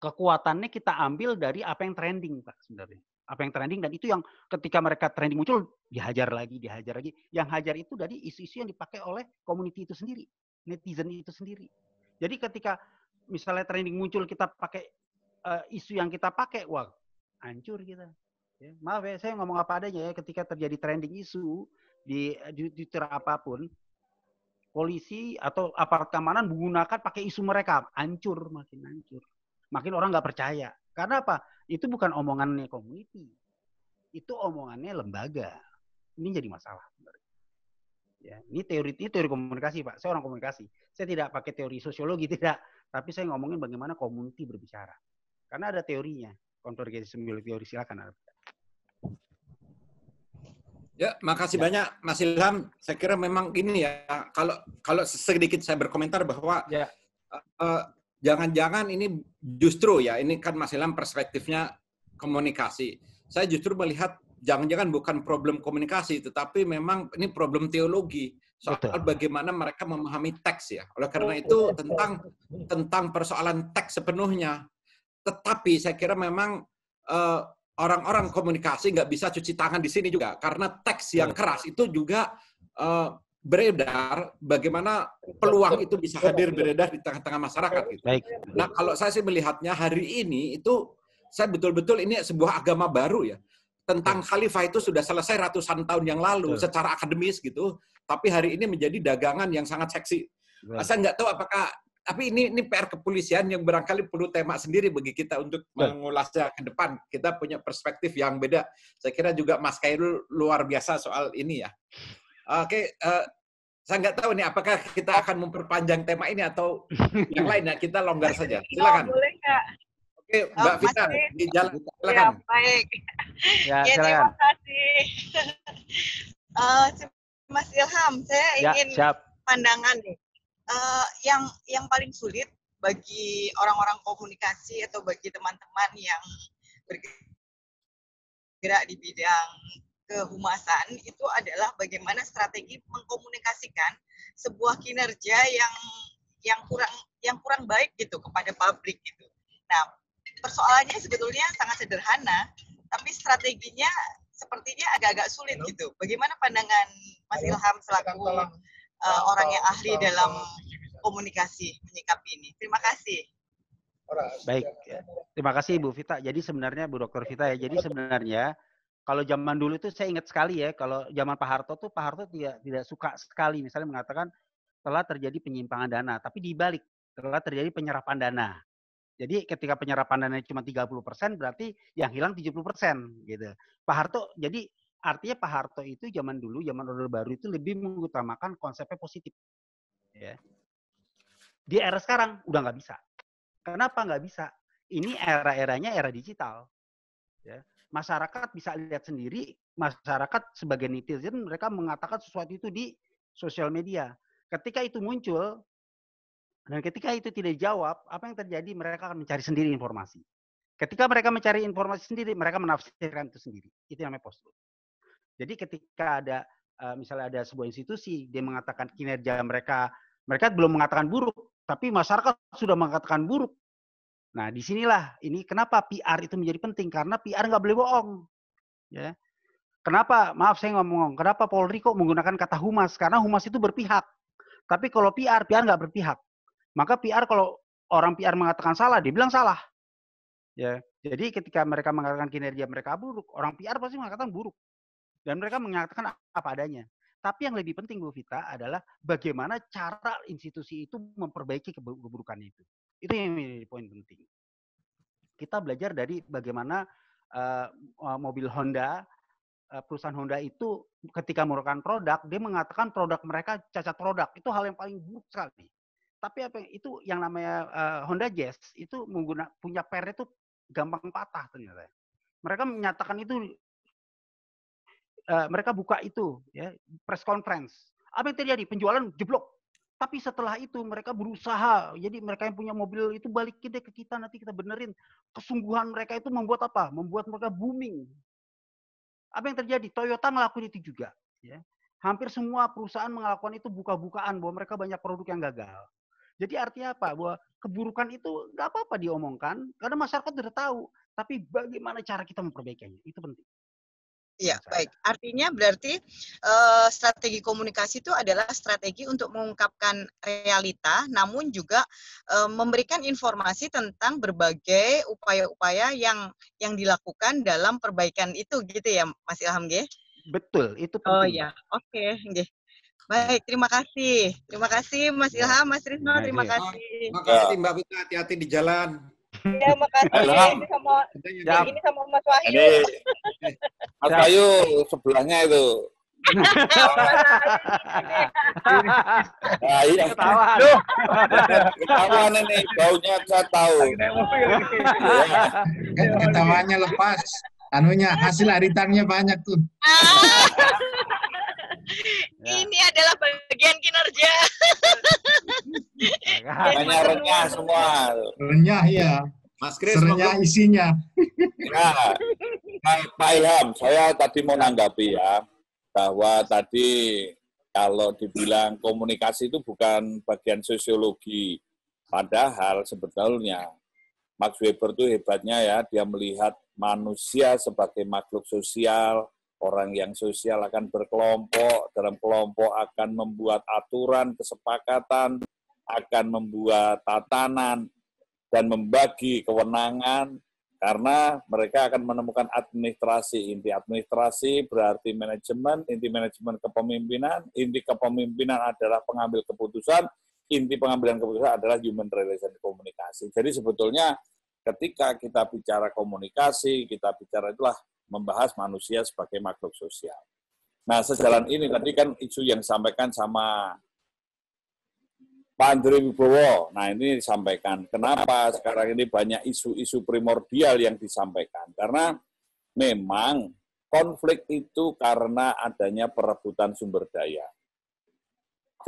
kekuatannya kita ambil dari apa yang trending Pak sebenarnya. Apa yang trending dan itu yang ketika mereka trending muncul dihajar lagi, dihajar lagi. Yang hajar itu dari isu-isu yang dipakai oleh community itu sendiri, netizen itu sendiri. Jadi ketika misalnya trending muncul kita pakai uh, isu yang kita pakai, wah hancur kita. Ya, maaf ya, saya ngomong apa adanya ya. Ketika terjadi trending isu di, Twitter apapun, polisi atau aparat keamanan menggunakan pakai isu mereka, hancur makin hancur, makin orang nggak percaya. Karena apa? Itu bukan omongannya community, itu omongannya lembaga. Ini jadi masalah. Ya, ini teori ini teori komunikasi pak. Saya orang komunikasi. Saya tidak pakai teori sosiologi tidak, tapi saya ngomongin bagaimana community berbicara. Karena ada teorinya konvergensi sembilan teori silakan. Ya, makasih ya. banyak Mas Ilham. Saya kira memang ini ya, kalau kalau sedikit saya berkomentar bahwa jangan ya. eh, eh, jangan-jangan uh, ini justru ya, ini kan Mas Ilham perspektifnya komunikasi. Saya justru melihat jangan-jangan bukan problem komunikasi, tetapi memang ini problem teologi soal Betul. bagaimana mereka memahami teks ya. Oleh karena itu tentang tentang persoalan teks sepenuhnya. Tetapi saya kira memang uh, orang-orang komunikasi nggak bisa cuci tangan di sini juga karena teks yang keras itu juga uh, beredar bagaimana peluang itu bisa hadir beredar di tengah-tengah masyarakat gitu. Baik. Nah, kalau saya sih melihatnya hari ini itu saya betul-betul ini sebuah agama baru ya. Tentang iya. khalifah itu sudah selesai ratusan tahun yang lalu Betul. secara akademis gitu, tapi hari ini menjadi dagangan yang sangat seksi. Nah, Betul. Saya nggak tahu apakah tapi ini ini PR kepolisian yang barangkali perlu tema sendiri bagi kita untuk mengulasnya ke depan. Kita punya perspektif yang beda. Saya kira juga Mas Kairul luar biasa soal ini ya. Oke, uh, saya nggak tahu nih apakah kita akan memperpanjang tema ini atau yang lain ya kita longgar saja. Oh, silakan. Oh, boleh nggak? Oke, Mbak oh, Vita, di jalan. Ya, silakan. Ya, baik. Ya, ya terima kasih. Uh, Mas Ilham, saya ya, ingin ya, pandangan nih uh, yang yang paling sulit bagi orang-orang komunikasi atau bagi teman-teman yang bergerak di bidang kehumasan itu adalah bagaimana strategi mengkomunikasikan sebuah kinerja yang yang kurang yang kurang baik gitu kepada publik gitu. Nah, persoalannya sebetulnya sangat sederhana, tapi strateginya sepertinya agak-agak sulit Halo? gitu. Bagaimana pandangan Mas Halo, Ilham selaku uh, orang yang ahli dalam komunikasi menyikapi ini. Terima kasih. Baik, ya. terima kasih Ibu Vita. Jadi sebenarnya Bu Dokter Vita ya, jadi sebenarnya kalau zaman dulu itu saya ingat sekali ya, kalau zaman Pak Harto tuh Pak Harto tidak tidak suka sekali misalnya mengatakan telah terjadi penyimpangan dana, tapi dibalik telah terjadi penyerapan dana. Jadi ketika penyerapan dana cuma 30 persen, berarti yang hilang 70 persen. Gitu. Pak Harto, jadi Artinya Pak Harto itu zaman dulu, zaman Orde Baru itu lebih mengutamakan konsepnya positif. Ya. Di era sekarang udah nggak bisa. Kenapa nggak bisa? Ini era-eranya era digital. Ya. Masyarakat bisa lihat sendiri, masyarakat sebagai netizen mereka mengatakan sesuatu itu di sosial media. Ketika itu muncul, dan ketika itu tidak dijawab, apa yang terjadi? Mereka akan mencari sendiri informasi. Ketika mereka mencari informasi sendiri, mereka menafsirkan itu sendiri. Itu namanya post jadi ketika ada eh, misalnya ada sebuah institusi dia mengatakan kinerja mereka mereka belum mengatakan buruk, tapi masyarakat sudah mengatakan buruk. Nah, disinilah ini kenapa PR itu menjadi penting karena PR nggak boleh bohong. Ya. Kenapa? Maaf saya ngomong. Kenapa Polri kok menggunakan kata humas? Karena humas itu berpihak. Tapi kalau PR, PR nggak berpihak. Maka PR kalau orang PR mengatakan salah, dia bilang salah. Ya. Jadi ketika mereka mengatakan kinerja mereka buruk, orang PR pasti mengatakan buruk. Dan mereka mengatakan apa adanya. Tapi yang lebih penting Bu Vita adalah bagaimana cara institusi itu memperbaiki keburukan itu. Itu yang menjadi poin penting. Kita belajar dari bagaimana uh, mobil Honda, uh, perusahaan Honda itu ketika menggunakan produk, dia mengatakan produk mereka cacat produk. Itu hal yang paling buruk sekali. Tapi apa yang, itu yang namanya uh, Honda Jazz itu menggunakan punya pernya itu gampang patah ternyata. Mereka menyatakan itu Eh, mereka buka itu ya press conference. Apa yang terjadi? Penjualan jeblok. Tapi setelah itu mereka berusaha. Jadi mereka yang punya mobil itu balikin deh ke kita nanti kita benerin. Kesungguhan mereka itu membuat apa? Membuat mereka booming. Apa yang terjadi? Toyota ngelakuin itu juga. Ya. Hampir semua perusahaan melakukan itu buka-bukaan bahwa mereka banyak produk yang gagal. Jadi artinya apa? Bahwa keburukan itu nggak apa-apa diomongkan karena masyarakat sudah tahu. Tapi bagaimana cara kita memperbaikinya itu penting. Iya, baik. Artinya berarti uh, strategi komunikasi itu adalah strategi untuk mengungkapkan realita, namun juga uh, memberikan informasi tentang berbagai upaya-upaya yang yang dilakukan dalam perbaikan itu, gitu ya, Mas Ilham G? Betul, itu oh, penting. Oh ya, oke, okay. Baik, terima kasih. Terima kasih Mas iya. Ilham, Mas Rizno, iya, terima iya. kasih. Terima kasih Mbak Vita, hati-hati di jalan. Ya, makasih. Ini sama, ini sama Mas Wahyu. Ini, Mas Bayu sebelahnya itu. nah, iya. Ketahuan. Ketahuan ini baunya saya tahu. Iya. Ketawanya lepas. Anunya hasil aritannya banyak tuh. Ah. ini adalah bagian kinerja. Hanya iya kan? renyah semua. Renyah ya. Mas Kris, Serunya mau... isinya. Ya, nah, Pak Ilham, saya tadi mau nanggapi ya, bahwa tadi kalau dibilang komunikasi itu bukan bagian sosiologi, padahal sebetulnya Max Weber itu hebatnya ya, dia melihat manusia sebagai makhluk sosial, orang yang sosial akan berkelompok, dalam kelompok akan membuat aturan, kesepakatan, akan membuat tatanan dan membagi kewenangan karena mereka akan menemukan administrasi. Inti administrasi berarti manajemen, inti manajemen kepemimpinan, inti kepemimpinan adalah pengambil keputusan, inti pengambilan keputusan adalah human relation komunikasi. Jadi sebetulnya ketika kita bicara komunikasi, kita bicara itulah membahas manusia sebagai makhluk sosial. Nah, sejalan ini tadi kan isu yang disampaikan sama Pak Andri Wibowo. Nah, ini disampaikan. Kenapa sekarang ini banyak isu-isu primordial yang disampaikan? Karena memang konflik itu karena adanya perebutan sumber daya.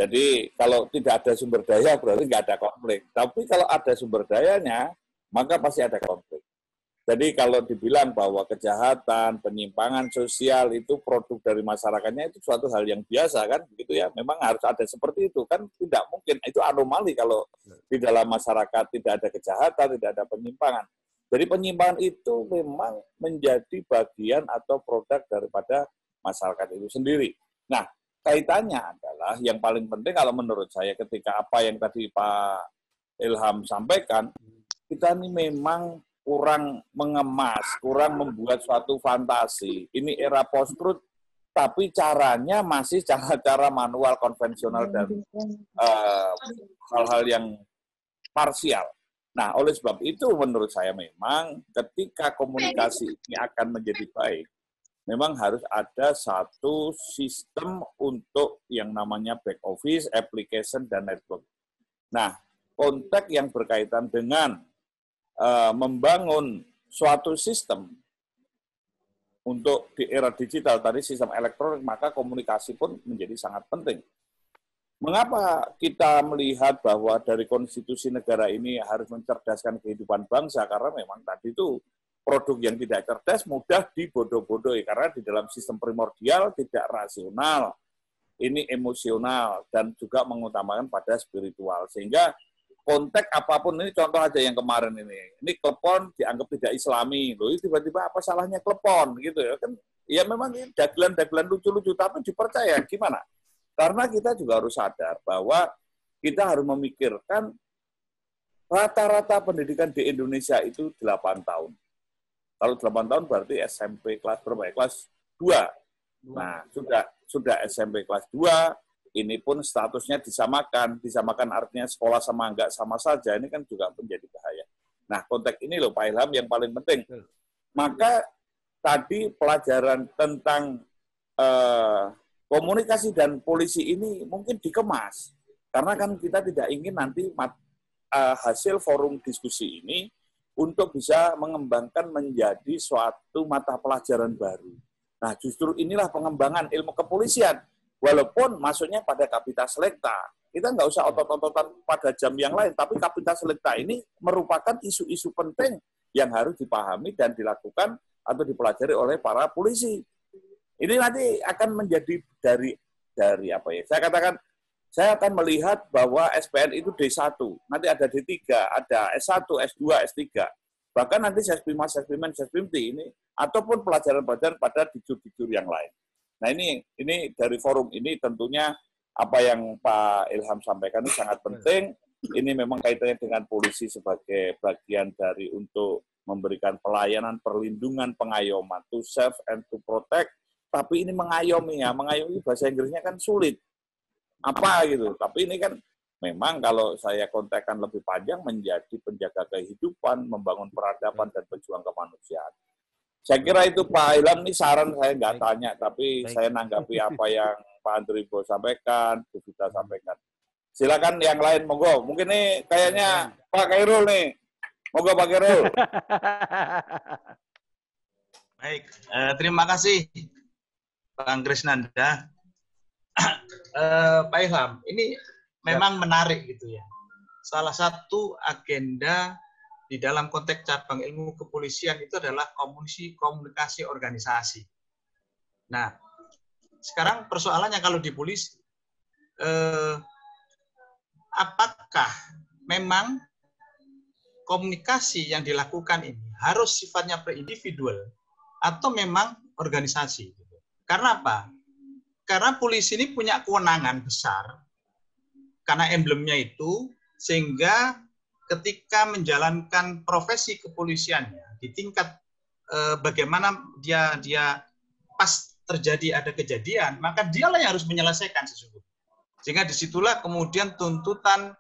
Jadi kalau tidak ada sumber daya berarti nggak ada konflik. Tapi kalau ada sumber dayanya, maka pasti ada konflik. Jadi kalau dibilang bahwa kejahatan, penyimpangan sosial itu produk dari masyarakatnya itu suatu hal yang biasa kan, begitu ya. Memang harus ada seperti itu kan, tidak mungkin itu anomali kalau di dalam masyarakat tidak ada kejahatan, tidak ada penyimpangan. Jadi penyimpangan itu memang menjadi bagian atau produk daripada masyarakat itu sendiri. Nah, kaitannya adalah yang paling penting kalau menurut saya ketika apa yang tadi Pak Ilham sampaikan, kita ini memang kurang mengemas, kurang membuat suatu fantasi. Ini era post truth tapi caranya masih cara-cara manual konvensional dan eh, hal-hal uh, yang parsial. Nah, oleh sebab itu menurut saya memang ketika komunikasi ini akan menjadi baik, memang harus ada satu sistem untuk yang namanya back office, application, dan network. Nah, konteks yang berkaitan dengan Eh, membangun suatu sistem untuk di era digital tadi sistem elektronik maka komunikasi pun menjadi sangat penting. Mengapa kita melihat bahwa dari konstitusi negara ini harus mencerdaskan kehidupan bangsa karena memang tadi itu produk yang tidak cerdas mudah dibodoh-bodohi karena di dalam sistem primordial tidak rasional, ini emosional dan juga mengutamakan pada spiritual sehingga konteks apapun ini contoh aja yang kemarin ini ini klepon dianggap tidak islami loh tiba-tiba apa salahnya klepon gitu ya kan ya memang ini dagelan-dagelan lucu-lucu tapi dipercaya gimana karena kita juga harus sadar bahwa kita harus memikirkan rata-rata pendidikan di Indonesia itu 8 tahun kalau 8 tahun berarti SMP kelas berapa ya? kelas 2 nah sudah sudah SMP kelas 2 ini pun statusnya disamakan, disamakan artinya sekolah sama enggak sama saja, ini kan juga menjadi bahaya. Nah, konteks ini loh Pak Ilham yang paling penting. Maka tadi pelajaran tentang eh, komunikasi dan polisi ini mungkin dikemas. Karena kan kita tidak ingin nanti mat, eh, hasil forum diskusi ini untuk bisa mengembangkan menjadi suatu mata pelajaran baru. Nah, justru inilah pengembangan ilmu kepolisian Walaupun masuknya pada kapita selekta, kita nggak usah otot-ototan pada jam yang lain, tapi kapita selekta ini merupakan isu-isu penting yang harus dipahami dan dilakukan atau dipelajari oleh para polisi. Ini nanti akan menjadi dari dari apa ya? Saya katakan saya akan melihat bahwa SPN itu D1, nanti ada D3, ada S1, S2, S3. Bahkan nanti SESPIMA, Sespimen, Sespimti ini ataupun pelajaran-pelajaran pada dijur-dijur yang lain. Nah ini ini dari forum ini tentunya apa yang Pak Ilham sampaikan ini sangat penting. Ini memang kaitannya dengan polisi sebagai bagian dari untuk memberikan pelayanan perlindungan pengayoman to save and to protect. Tapi ini mengayomi ya, mengayomi bahasa Inggrisnya kan sulit. Apa gitu. Tapi ini kan memang kalau saya kontekan lebih panjang menjadi penjaga kehidupan, membangun peradaban dan pejuang kemanusiaan. Saya kira itu Pak Ilham ini saran saya nggak tanya, tapi Baik. saya nanggapi apa yang Pak Andri sampaikan, Bu hmm. sampaikan. Silakan yang lain monggo. Mungkin nih kayaknya Pak Kairul nih. Monggo Pak Kairul. Baik, eh, terima kasih Bang Krisnanda. eh, Pak Ilham, ini ya. memang ya. menarik gitu ya. Salah satu agenda di dalam konteks cabang ilmu kepolisian itu adalah komunikasi komunikasi organisasi. Nah, sekarang persoalannya kalau di polisi, eh, apakah memang komunikasi yang dilakukan ini harus sifatnya per individual atau memang organisasi? Karena apa? Karena polisi ini punya kewenangan besar karena emblemnya itu sehingga ketika menjalankan profesi kepolisiannya di tingkat eh, bagaimana dia dia pas terjadi ada kejadian, maka dialah yang harus menyelesaikan sesungguhnya. Sehingga disitulah kemudian tuntutan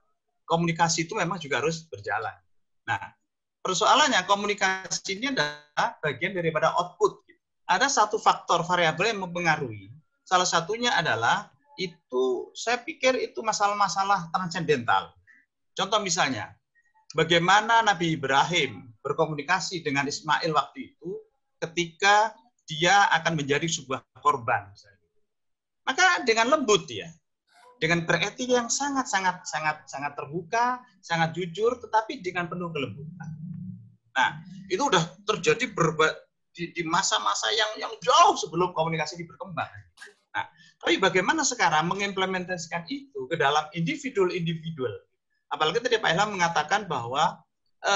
komunikasi itu memang juga harus berjalan. Nah, persoalannya komunikasi ini adalah bagian daripada output. Ada satu faktor variabel yang mempengaruhi. Salah satunya adalah itu saya pikir itu masalah-masalah transcendental. Contoh misalnya, bagaimana Nabi Ibrahim berkomunikasi dengan Ismail waktu itu ketika dia akan menjadi sebuah korban. Maka dengan lembut ya, dengan beretika yang sangat sangat sangat sangat terbuka, sangat jujur, tetapi dengan penuh kelembutan. Nah, itu sudah terjadi berba di, di masa-masa yang yang jauh sebelum komunikasi ini berkembang. Nah, tapi bagaimana sekarang mengimplementasikan itu ke dalam individual-individual Apalagi tadi Pak Ilham mengatakan bahwa e,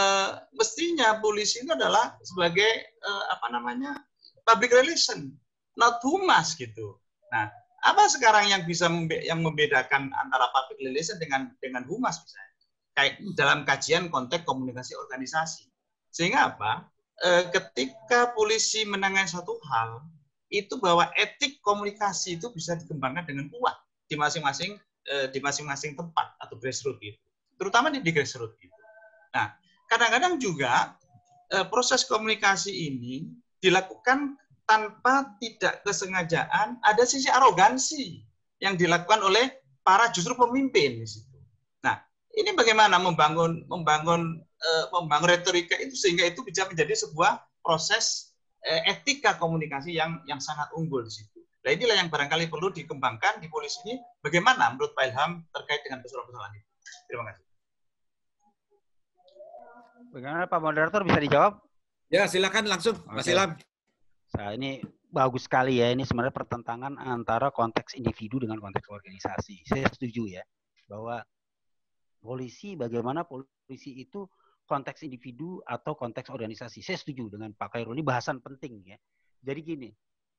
mestinya polisi itu adalah sebagai e, apa namanya public relation, not humas gitu. Nah, apa sekarang yang bisa yang membedakan antara public relation dengan dengan humas misalnya? Kayak dalam kajian konteks komunikasi organisasi. Sehingga apa? E, ketika polisi menangani satu hal, itu bahwa etik komunikasi itu bisa dikembangkan dengan kuat di masing-masing di masing-masing tempat atau grassroots gitu terutama di, di grassroots. Gitu. Nah, kadang-kadang juga e, proses komunikasi ini dilakukan tanpa tidak kesengajaan, ada sisi arogansi yang dilakukan oleh para justru pemimpin di situ. Nah, ini bagaimana membangun membangun e, membangun retorika itu sehingga itu bisa menjadi sebuah proses e, etika komunikasi yang yang sangat unggul di situ. Nah, inilah yang barangkali perlu dikembangkan di polisi ini. Bagaimana menurut Pak Ilham terkait dengan persoalan-persoalan itu? Terima kasih. Bagaimana Pak Moderator bisa dijawab? Ya, silakan langsung Mas okay. Ilham. Nah, ini bagus sekali ya. Ini sebenarnya pertentangan antara konteks individu dengan konteks organisasi. Saya setuju ya bahwa polisi bagaimana polisi itu konteks individu atau konteks organisasi. Saya setuju dengan Pak Khairul ini bahasan penting ya. Jadi gini,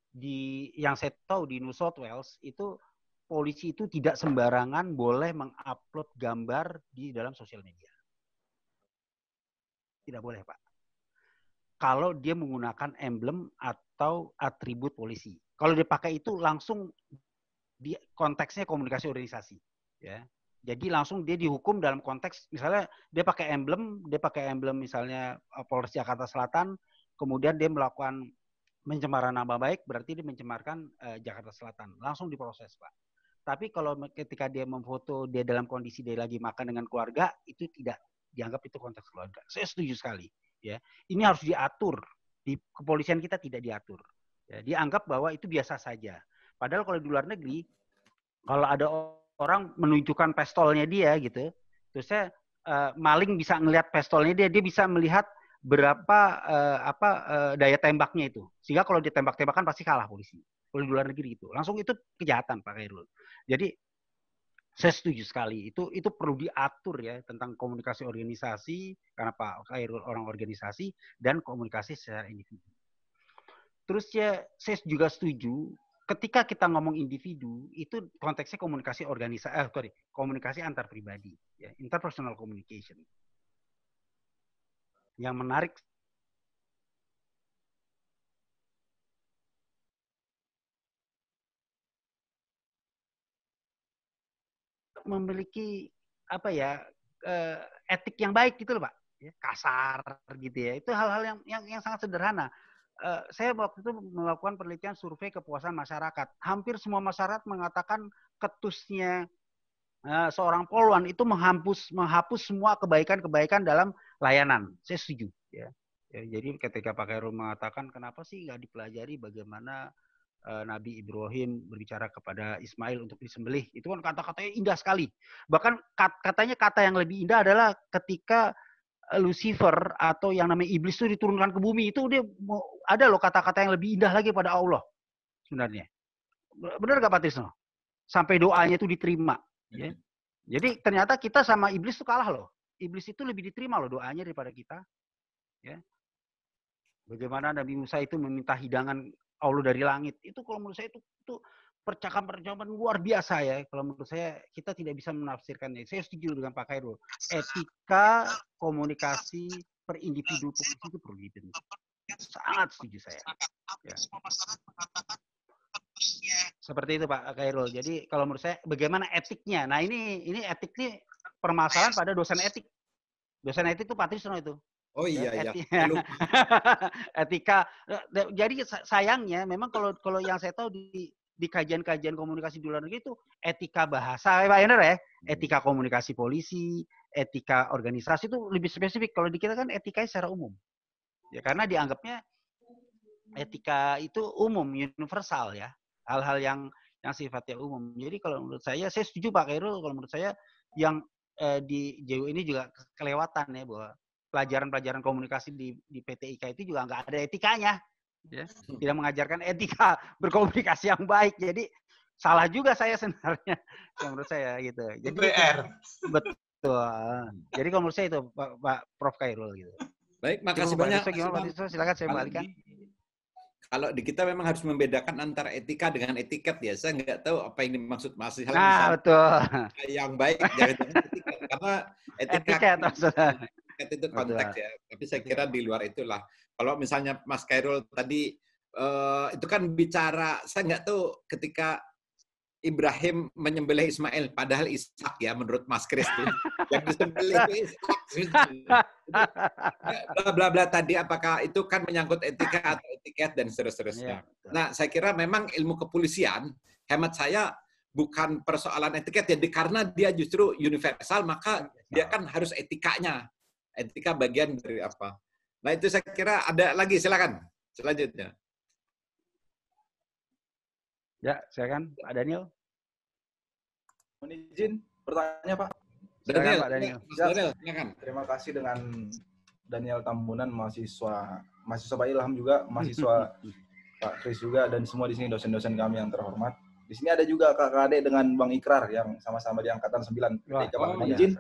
di yang saya tahu di New South Wales itu polisi itu tidak sembarangan boleh mengupload gambar di dalam sosial media. Tidak boleh, Pak. Kalau dia menggunakan emblem atau atribut polisi. Kalau dia pakai itu langsung di konteksnya komunikasi organisasi, ya. Jadi langsung dia dihukum dalam konteks misalnya dia pakai emblem, dia pakai emblem misalnya eh, Polres Jakarta Selatan, kemudian dia melakukan pencemaran nama baik, berarti dia mencemarkan eh, Jakarta Selatan. Langsung diproses, Pak. Tapi kalau ketika dia memfoto dia dalam kondisi dia lagi makan dengan keluarga itu tidak dianggap itu konteks keluarga. Saya setuju sekali. Ya, ini harus diatur. Di kepolisian kita tidak diatur. Ya, dianggap bahwa itu biasa saja. Padahal kalau di luar negeri, kalau ada orang menunjukkan pistolnya dia gitu, terus saya uh, maling bisa ngelihat pistolnya dia, dia bisa melihat berapa uh, apa uh, daya tembaknya itu. Sehingga kalau ditembak-tembakan pasti kalah polisi. Kalau di luar negeri itu, langsung itu kejahatan Pak Khairul. Jadi saya setuju sekali itu itu perlu diatur ya tentang komunikasi organisasi karena Pak Khairul orang organisasi dan komunikasi secara individu. Terus ya saya juga setuju ketika kita ngomong individu itu konteksnya komunikasi organisasi eh, sorry, komunikasi antar pribadi ya interpersonal communication. Yang menarik memiliki apa ya uh, etik yang baik gitu loh pak ya, kasar gitu ya itu hal-hal yang, yang yang sangat sederhana uh, saya waktu itu melakukan penelitian survei kepuasan masyarakat hampir semua masyarakat mengatakan ketusnya uh, seorang poluan itu menghapus menghapus semua kebaikan-kebaikan dalam layanan saya setuju ya, ya jadi ketika Pak Heru mengatakan kenapa sih nggak dipelajari bagaimana Eh, Nabi Ibrahim berbicara kepada Ismail untuk disembelih. Itu kan kata-katanya indah sekali. Bahkan katanya kata yang lebih indah adalah ketika eh, Lucifer atau yang namanya iblis itu diturunkan ke bumi itu dia mau, ada loh kata-kata yang lebih indah lagi pada Allah sebenarnya. Benar gak Pak Trisno? Sampai doanya itu diterima. Ya. Hmm. Jadi ternyata kita sama iblis itu kalah loh. Iblis itu lebih diterima loh doanya daripada kita. Ya. Bagaimana Nabi Musa itu meminta hidangan Allah dari langit. Itu kalau menurut saya itu, itu percakapan-percakapan luar biasa ya. Kalau menurut saya kita tidak bisa menafsirkannya. Saya setuju dengan Pak Khairul. Etika komunikasi per individu itu perlu dibentuk. Sangat setuju saya. Ya. Seperti itu Pak Khairul. Jadi kalau menurut saya bagaimana etiknya. Nah ini ini etik permasalahan pada dosen etik. Dosen etik itu Patrisno itu. Oh iya kan iya. Ya etika. Nah, jadi sayangnya memang kalau kalau yang saya tahu di di kajian-kajian komunikasi di luar negeri itu etika bahasa, ya, Pak Ender ya, hmm. etika komunikasi polisi, etika organisasi itu lebih spesifik. Kalau di kita kan etikanya secara umum, ya karena dianggapnya etika itu umum, universal ya, hal-hal yang yang sifatnya umum. Jadi kalau menurut saya, saya setuju Pak Kairul kalau menurut saya yang eh, di JU ini juga kelewatan ya bahwa pelajaran-pelajaran komunikasi di, di PT IKA itu juga nggak ada etikanya. Ya. Tidak mengajarkan etika berkomunikasi yang baik. Jadi salah juga saya sebenarnya yang menurut saya gitu. Jadi PR. Betul. Hmm. Jadi kalau menurut saya itu Pak, Pak Prof Kairul gitu. Baik, makasih Cuma, banyak. gimana, Pak Diso, silakan saya balikan. Kalau di kita memang harus membedakan antara etika dengan etiket ya. Saya nggak tahu apa yang dimaksud masih hal Nah, betul. Yang baik jangan-jangan etiket. Karena etika, etiket, maksudnya market itu konteks ya. Tapi saya kira di luar itulah. Kalau misalnya Mas Kairul tadi uh, itu kan bicara saya nggak tahu ketika Ibrahim menyembelih Ismail padahal Ishak ya menurut Mas Kristin yang disembelih itu Ishak bla tadi apakah itu kan menyangkut etika atau etiket dan seterusnya. Iya, nah, saya kira memang ilmu kepolisian hemat saya bukan persoalan etiket ya karena dia justru universal maka dia kan harus etikanya Etika bagian dari apa? Nah itu saya kira ada lagi, silakan selanjutnya. Ya, silakan Pak Daniel. Mohon izin bertanya Pak. Silakan, Daniel, Pak Daniel. Ya, Daniel silakan. Terima kasih dengan Daniel Tambunan, mahasiswa mahasiswa Pak Ilham juga, mahasiswa Pak Kris juga, dan semua di sini dosen-dosen kami yang terhormat. Di sini ada juga Kak Ade dengan Bang Ikrar yang sama-sama di angkatan 9. Wah, oh, iya. izin.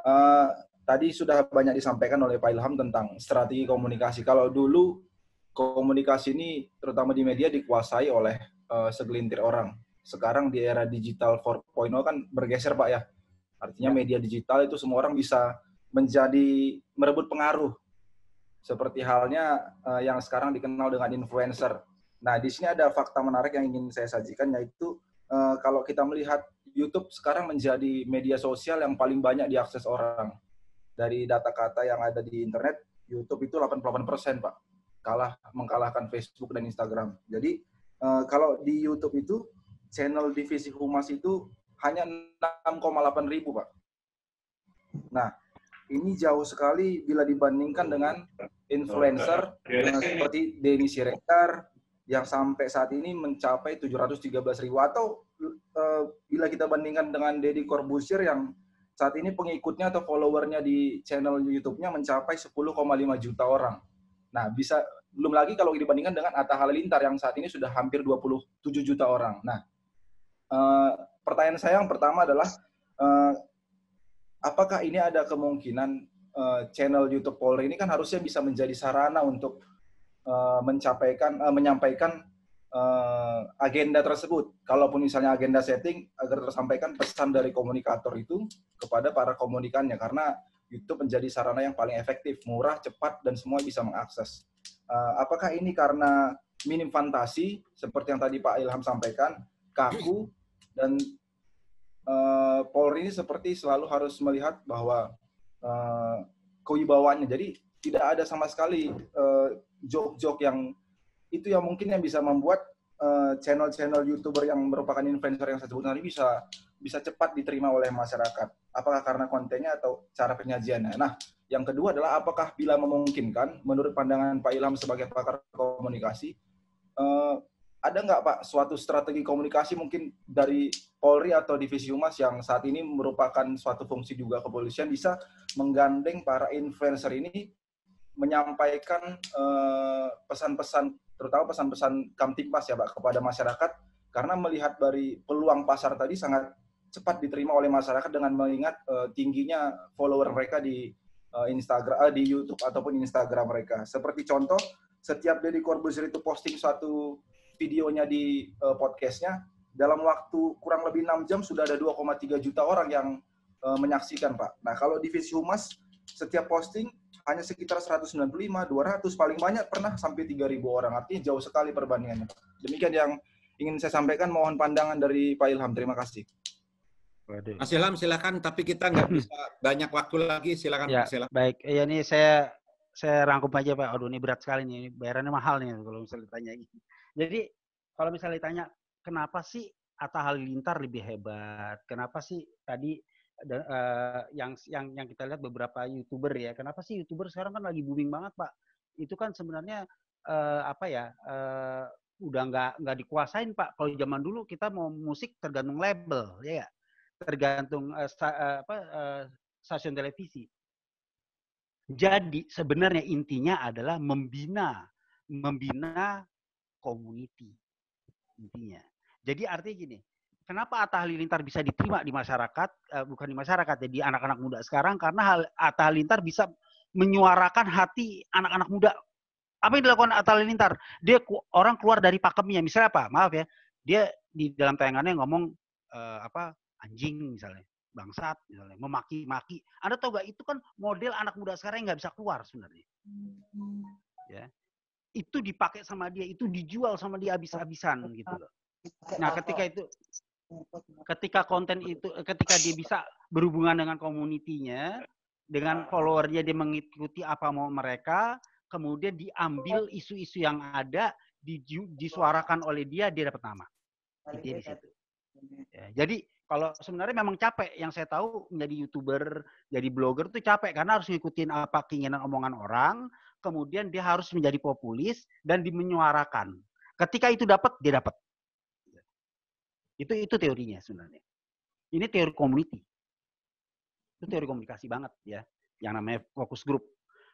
Uh, tadi sudah banyak disampaikan oleh Pak Ilham tentang strategi komunikasi. Kalau dulu komunikasi ini terutama di media dikuasai oleh uh, segelintir orang. Sekarang di era digital 4.0 kan bergeser Pak ya. Artinya ya. media digital itu semua orang bisa menjadi merebut pengaruh. Seperti halnya uh, yang sekarang dikenal dengan influencer. Nah, di sini ada fakta menarik yang ingin saya sajikan yaitu uh, kalau kita melihat YouTube sekarang menjadi media sosial yang paling banyak diakses orang dari data kata yang ada di internet, YouTube itu 88 persen, Pak. Kalah, mengkalahkan Facebook dan Instagram. Jadi, uh, kalau di YouTube itu, channel divisi humas itu hanya 6,8 ribu, Pak. Nah, ini jauh sekali bila dibandingkan dengan influencer dengan seperti Denny Siregar yang sampai saat ini mencapai 713 ribu atau uh, bila kita bandingkan dengan Deddy Corbuzier yang saat ini pengikutnya atau followernya di channel YouTube-nya mencapai 10,5 juta orang. Nah, bisa belum lagi kalau dibandingkan dengan Atta Halilintar yang saat ini sudah hampir 27 juta orang. Nah, eh, pertanyaan saya yang pertama adalah eh, apakah ini ada kemungkinan eh, channel YouTube Polri ini kan harusnya bisa menjadi sarana untuk mencapaikan menyampaikan uh, agenda tersebut. Kalaupun misalnya agenda setting, agar tersampaikan pesan dari komunikator itu kepada para komunikannya, karena YouTube menjadi sarana yang paling efektif, murah, cepat, dan semua bisa mengakses. Uh, apakah ini karena minim fantasi, seperti yang tadi Pak Ilham sampaikan, kaku, dan uh, Polri ini seperti selalu harus melihat bahwa uh, kewibawaannya. Jadi tidak ada sama sekali jok joke joke yang itu yang mungkin yang bisa membuat eh, channel-channel uh, youtuber yang merupakan influencer yang saya sebut tadi bisa bisa cepat diterima oleh masyarakat. Apakah karena kontennya atau cara penyajiannya? Nah, yang kedua adalah apakah bila memungkinkan, menurut pandangan Pak Ilham sebagai pakar komunikasi, uh, ada nggak Pak suatu strategi komunikasi mungkin dari Polri atau Divisi Humas yang saat ini merupakan suatu fungsi juga kepolisian bisa menggandeng para influencer ini menyampaikan eh, pesan-pesan uh, pesan -pesan terutama pesan-pesan Kamtipmas ya Pak kepada masyarakat karena melihat dari peluang pasar tadi sangat cepat diterima oleh masyarakat dengan mengingat uh, tingginya follower mereka di uh, Instagram uh, di YouTube ataupun Instagram mereka. Seperti contoh, setiap Deddy Corbuzier itu posting suatu videonya di uh, podcastnya, dalam waktu kurang lebih enam jam sudah ada 2,3 juta orang yang uh, menyaksikan Pak. Nah kalau divisi humas setiap posting hanya sekitar 195, 200, paling banyak pernah sampai 3.000 orang. Artinya jauh sekali perbandingannya. Demikian yang ingin saya sampaikan, mohon pandangan dari Pak Ilham. Terima kasih. Mas Ilham silakan, tapi kita nggak hmm. bisa banyak waktu lagi. Silakan. Ya, silakan. Baik, ya ini saya saya rangkum aja Pak. Aduh ini berat sekali nih, bayarannya mahal nih kalau misalnya ditanya. Jadi kalau misalnya ditanya kenapa sih Atta Halilintar lebih hebat? Kenapa sih tadi dan, uh, eh, yang yang yang kita lihat beberapa youtuber ya kenapa sih youtuber sekarang kan lagi booming banget pak itu kan sebenarnya uh, apa ya uh, udah nggak nggak dikuasain pak kalau zaman dulu kita mau musik tergantung label ya tergantung uh, sta, uh, apa uh, stasiun televisi jadi sebenarnya intinya adalah membina membina community intinya jadi artinya gini kenapa Atta Halilintar bisa diterima di masyarakat, uh, bukan di masyarakat, ya, anak-anak muda sekarang, karena hal, Atta Halilintar bisa menyuarakan hati anak-anak muda. Apa yang dilakukan Atta Halilintar? Dia orang keluar dari pakemnya, misalnya apa? Maaf ya, dia di dalam tayangannya ngomong uh, apa anjing misalnya, bangsat misalnya, memaki-maki. Anda tahu gak itu kan model anak muda sekarang yang nggak bisa keluar sebenarnya. Ya, itu dipakai sama dia, itu dijual sama dia habis-habisan gitu loh. Nah, ketika itu ketika konten itu ketika dia bisa berhubungan dengan komunitinya dengan ah. followernya dia mengikuti apa mau mereka kemudian diambil isu-isu yang ada disuarakan oleh dia dia dapat nama di situ. Ya, jadi kalau sebenarnya memang capek yang saya tahu menjadi youtuber jadi blogger itu capek karena harus ngikutin apa keinginan omongan orang kemudian dia harus menjadi populis dan dimenyuarakan ketika itu dapat dia dapat itu itu teorinya sebenarnya. Ini teori community. Itu teori komunikasi banget ya, yang namanya fokus grup.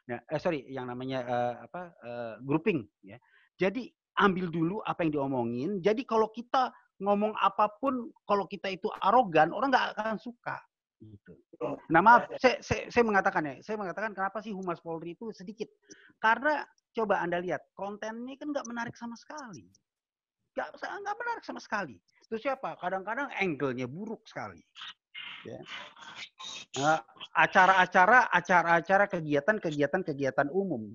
ya eh, sorry, yang namanya eh, apa eh, grouping ya. Jadi ambil dulu apa yang diomongin. Jadi kalau kita ngomong apapun, kalau kita itu arogan, orang nggak akan suka. Gitu. Nah maaf, saya, saya, saya mengatakan ya, saya mengatakan kenapa sih humas Polri itu sedikit? Karena coba anda lihat kontennya kan nggak menarik sama sekali, nggak nggak menarik sama sekali itu siapa? Kadang-kadang angle-nya buruk sekali. Ya. Nah, acara-acara, acara-acara kegiatan-kegiatan kegiatan umum.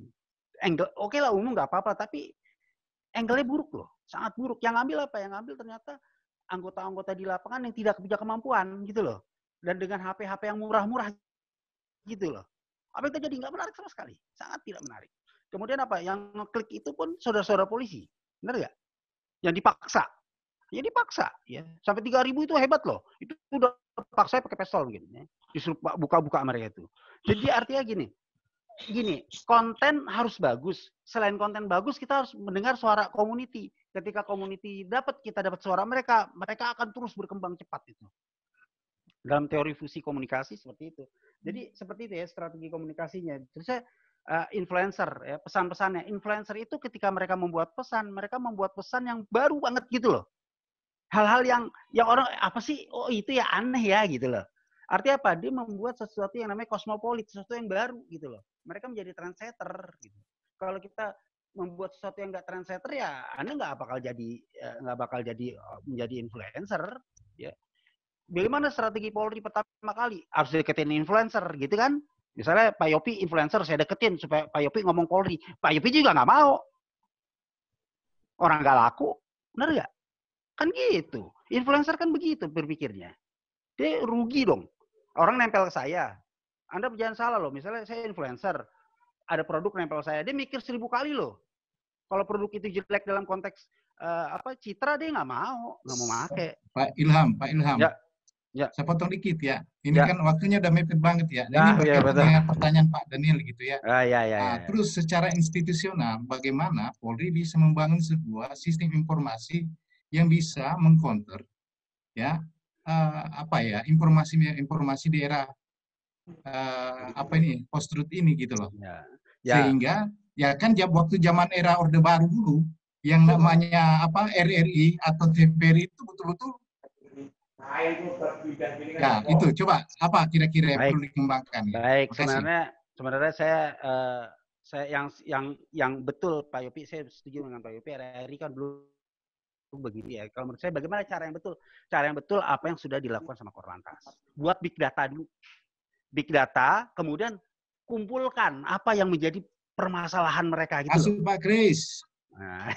Angle, oke okay lah umum nggak apa-apa, tapi angle-nya buruk loh, sangat buruk. Yang ambil apa? Yang ambil ternyata anggota-anggota di lapangan yang tidak punya kemampuan gitu loh. Dan dengan HP-HP yang murah-murah gitu loh. Apa yang terjadi? Nggak menarik sama sekali. Sangat tidak menarik. Kemudian apa? Yang klik itu pun saudara-saudara polisi. Benar nggak? Yang dipaksa. Ya dipaksa ya. Sampai tiga ribu itu hebat loh. Itu udah paksa pakai pistol gitu ya. Disuruh buka-buka mereka itu. Jadi artinya gini, gini, konten harus bagus. Selain konten bagus, kita harus mendengar suara community. Ketika community dapat, kita dapat suara mereka, mereka akan terus berkembang cepat itu. Dalam teori fusi komunikasi seperti itu. Jadi hmm. seperti itu ya strategi komunikasinya. Terus saya eh, influencer ya, pesan-pesannya. Influencer itu ketika mereka membuat pesan, mereka membuat pesan yang baru banget gitu loh hal-hal yang yang orang apa sih oh itu ya aneh ya gitu loh arti apa dia membuat sesuatu yang namanya kosmopolit sesuatu yang baru gitu loh mereka menjadi trendsetter gitu kalau kita membuat sesuatu yang nggak trendsetter ya anda nggak bakal jadi eh, nggak bakal jadi eh, menjadi influencer ya bagaimana strategi Polri pertama kali harus deketin influencer gitu kan misalnya Pak Yopi influencer saya deketin supaya Pak Yopi ngomong Polri Pak Yopi juga nggak mau orang nggak laku bener nggak Kan gitu. Influencer kan begitu berpikirnya. Dia rugi dong. Orang nempel ke saya. Anda jangan salah loh. Misalnya saya influencer. Ada produk nempel saya. Dia mikir seribu kali loh. Kalau produk itu jelek dalam konteks uh, apa citra dia nggak mau. Nggak mau pakai. Pak Ilham, Pak Ilham. Ya. Ya. Saya potong dikit ya. Ini ya. kan waktunya udah mepet banget ya. Dan nah, ini ya, betul. pertanyaan Pak Daniel gitu ya. Ah, ya, ya, nah, ya, ya. Terus secara institusional bagaimana Polri bisa membangun sebuah sistem informasi yang bisa mengcounter ya uh, apa ya informasi informasi daerah uh, apa ini post truth ini gitu loh ya. Ya. sehingga ya kan waktu zaman era orde baru dulu yang namanya apa RRI atau TVRI itu betul-betul Nah, itu coba apa kira-kira yang perlu dikembangkan? Ya? Baik, sebenarnya sebenarnya saya uh, saya yang yang yang betul Pak Yopi, saya setuju dengan Pak Yopi. RRI kan belum begini ya. Kalau menurut saya bagaimana cara yang betul? Cara yang betul apa yang sudah dilakukan sama Korlantas. Buat big data dulu. Big data, kemudian kumpulkan apa yang menjadi permasalahan mereka gitu. Masuk Pak Grace. Nah.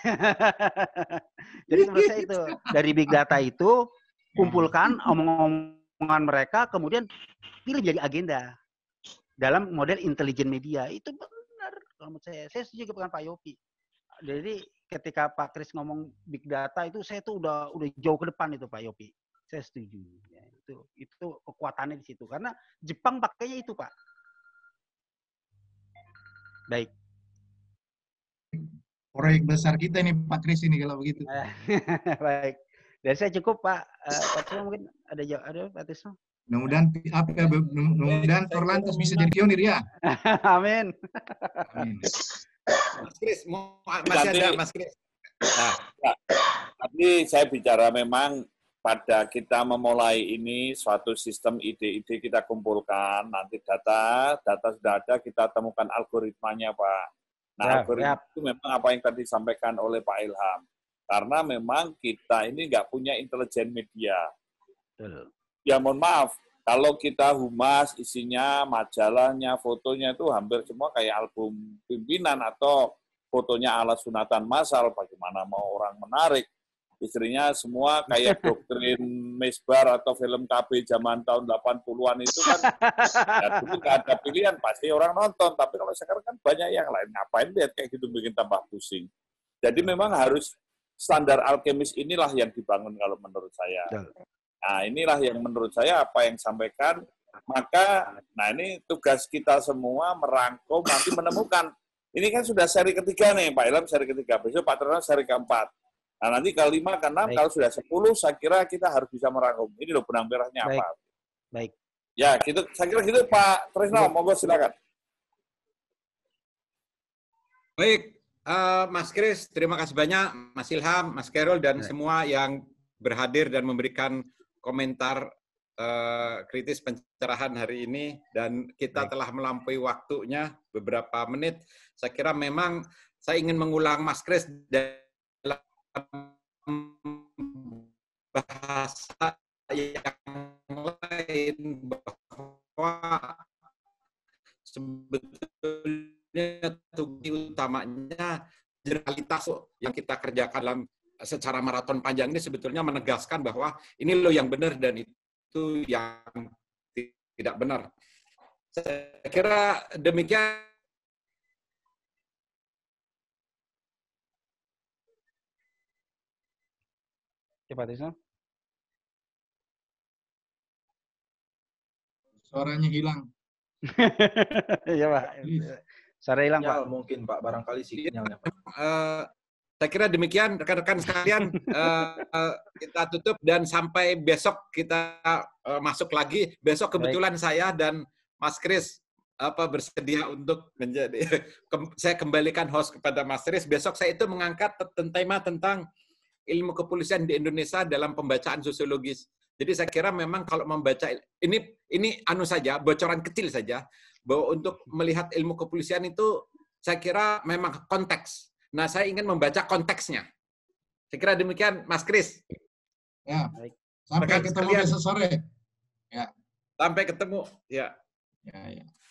Jadi menurut saya itu dari big data itu kumpulkan omong-omongan mereka kemudian pilih jadi agenda dalam model intelijen media itu benar kalau menurut saya saya setuju dengan Pak Yopi jadi ketika Pak Kris ngomong big data itu saya tuh udah udah jauh ke depan itu Pak Yopi. Saya setuju. Ya, itu itu kekuatannya di situ karena Jepang pakainya itu Pak. Baik. Proyek besar kita nih Pak Kris ini kalau begitu. Eh, baik. Dan saya cukup Pak. Eh, Pak Tisno mungkin ada jawab ada Pak Tisno. Mudah-mudahan apa ya, mudah-mudahan Torlantas bisa jadi pionir ya. Amin. Amin. Mas Kris, masih ada Mas Kris. Nah, tadi saya bicara memang pada kita memulai ini suatu sistem ide-ide kita kumpulkan nanti data data sudah ada kita temukan algoritmanya pak. Nah ya, algoritma ya. itu memang apa yang tadi disampaikan oleh Pak Ilham karena memang kita ini nggak punya intelijen media. Ya mohon maaf kalau kita humas, isinya, majalahnya, fotonya itu hampir semua kayak album pimpinan atau fotonya ala sunatan masal, bagaimana mau orang menarik. Istrinya semua kayak doktrin mesbar atau film KB zaman tahun 80-an itu kan, ya dulu nggak ada pilihan, pasti orang nonton. Tapi kalau sekarang kan banyak yang lain, ngapain lihat kayak gitu bikin tambah pusing. Jadi memang harus standar alkemis inilah yang dibangun kalau menurut saya. Nah, inilah yang menurut saya apa yang sampaikan maka nah ini tugas kita semua merangkum nanti menemukan ini kan sudah seri ketiga nih Pak Ilham seri ketiga besok Pak Truno seri keempat nah nanti kalau ke enam kalau sudah sepuluh saya kira kita harus bisa merangkum ini loh benang merahnya apa baik ya gitu saya kira gitu Pak Trisno monggo silakan baik uh, Mas Kris terima kasih banyak Mas Ilham Mas Kerol dan baik. semua yang berhadir dan memberikan komentar uh, kritis pencerahan hari ini dan kita Baik. telah melampaui waktunya beberapa menit. Saya kira memang saya ingin mengulang Mas Kris dalam bahasa yang lain bahwa sebetulnya tugas utamanya generalitas yang kita kerjakan dalam secara maraton panjang ini sebetulnya menegaskan bahwa ini lo yang benar dan itu yang tidak benar. Saya kira demikian Ya, Pak Tisna. Suaranya hilang. Iya, Pak. Suara hilang, ya, Pak. Mungkin, Pak. Barangkali sinyalnya, Pak. Uh, saya kira demikian rekan-rekan sekalian uh, kita tutup dan sampai besok kita uh, masuk lagi. Besok kebetulan Baik. saya dan Mas Kris apa bersedia untuk menjadi ke, saya kembalikan host kepada Mas Kris. Besok saya itu mengangkat tentang tema tentang ilmu kepolisian di Indonesia dalam pembacaan sosiologis. Jadi saya kira memang kalau membaca ini ini anu saja bocoran kecil saja bahwa untuk melihat ilmu kepolisian itu saya kira memang konteks Nah, saya ingin membaca konteksnya. Saya kira demikian, Mas Kris. Ya, baik. Sampai Rekan ketemu sekalian. besok sore. Ya. Sampai ketemu. Ya. Ya, ya.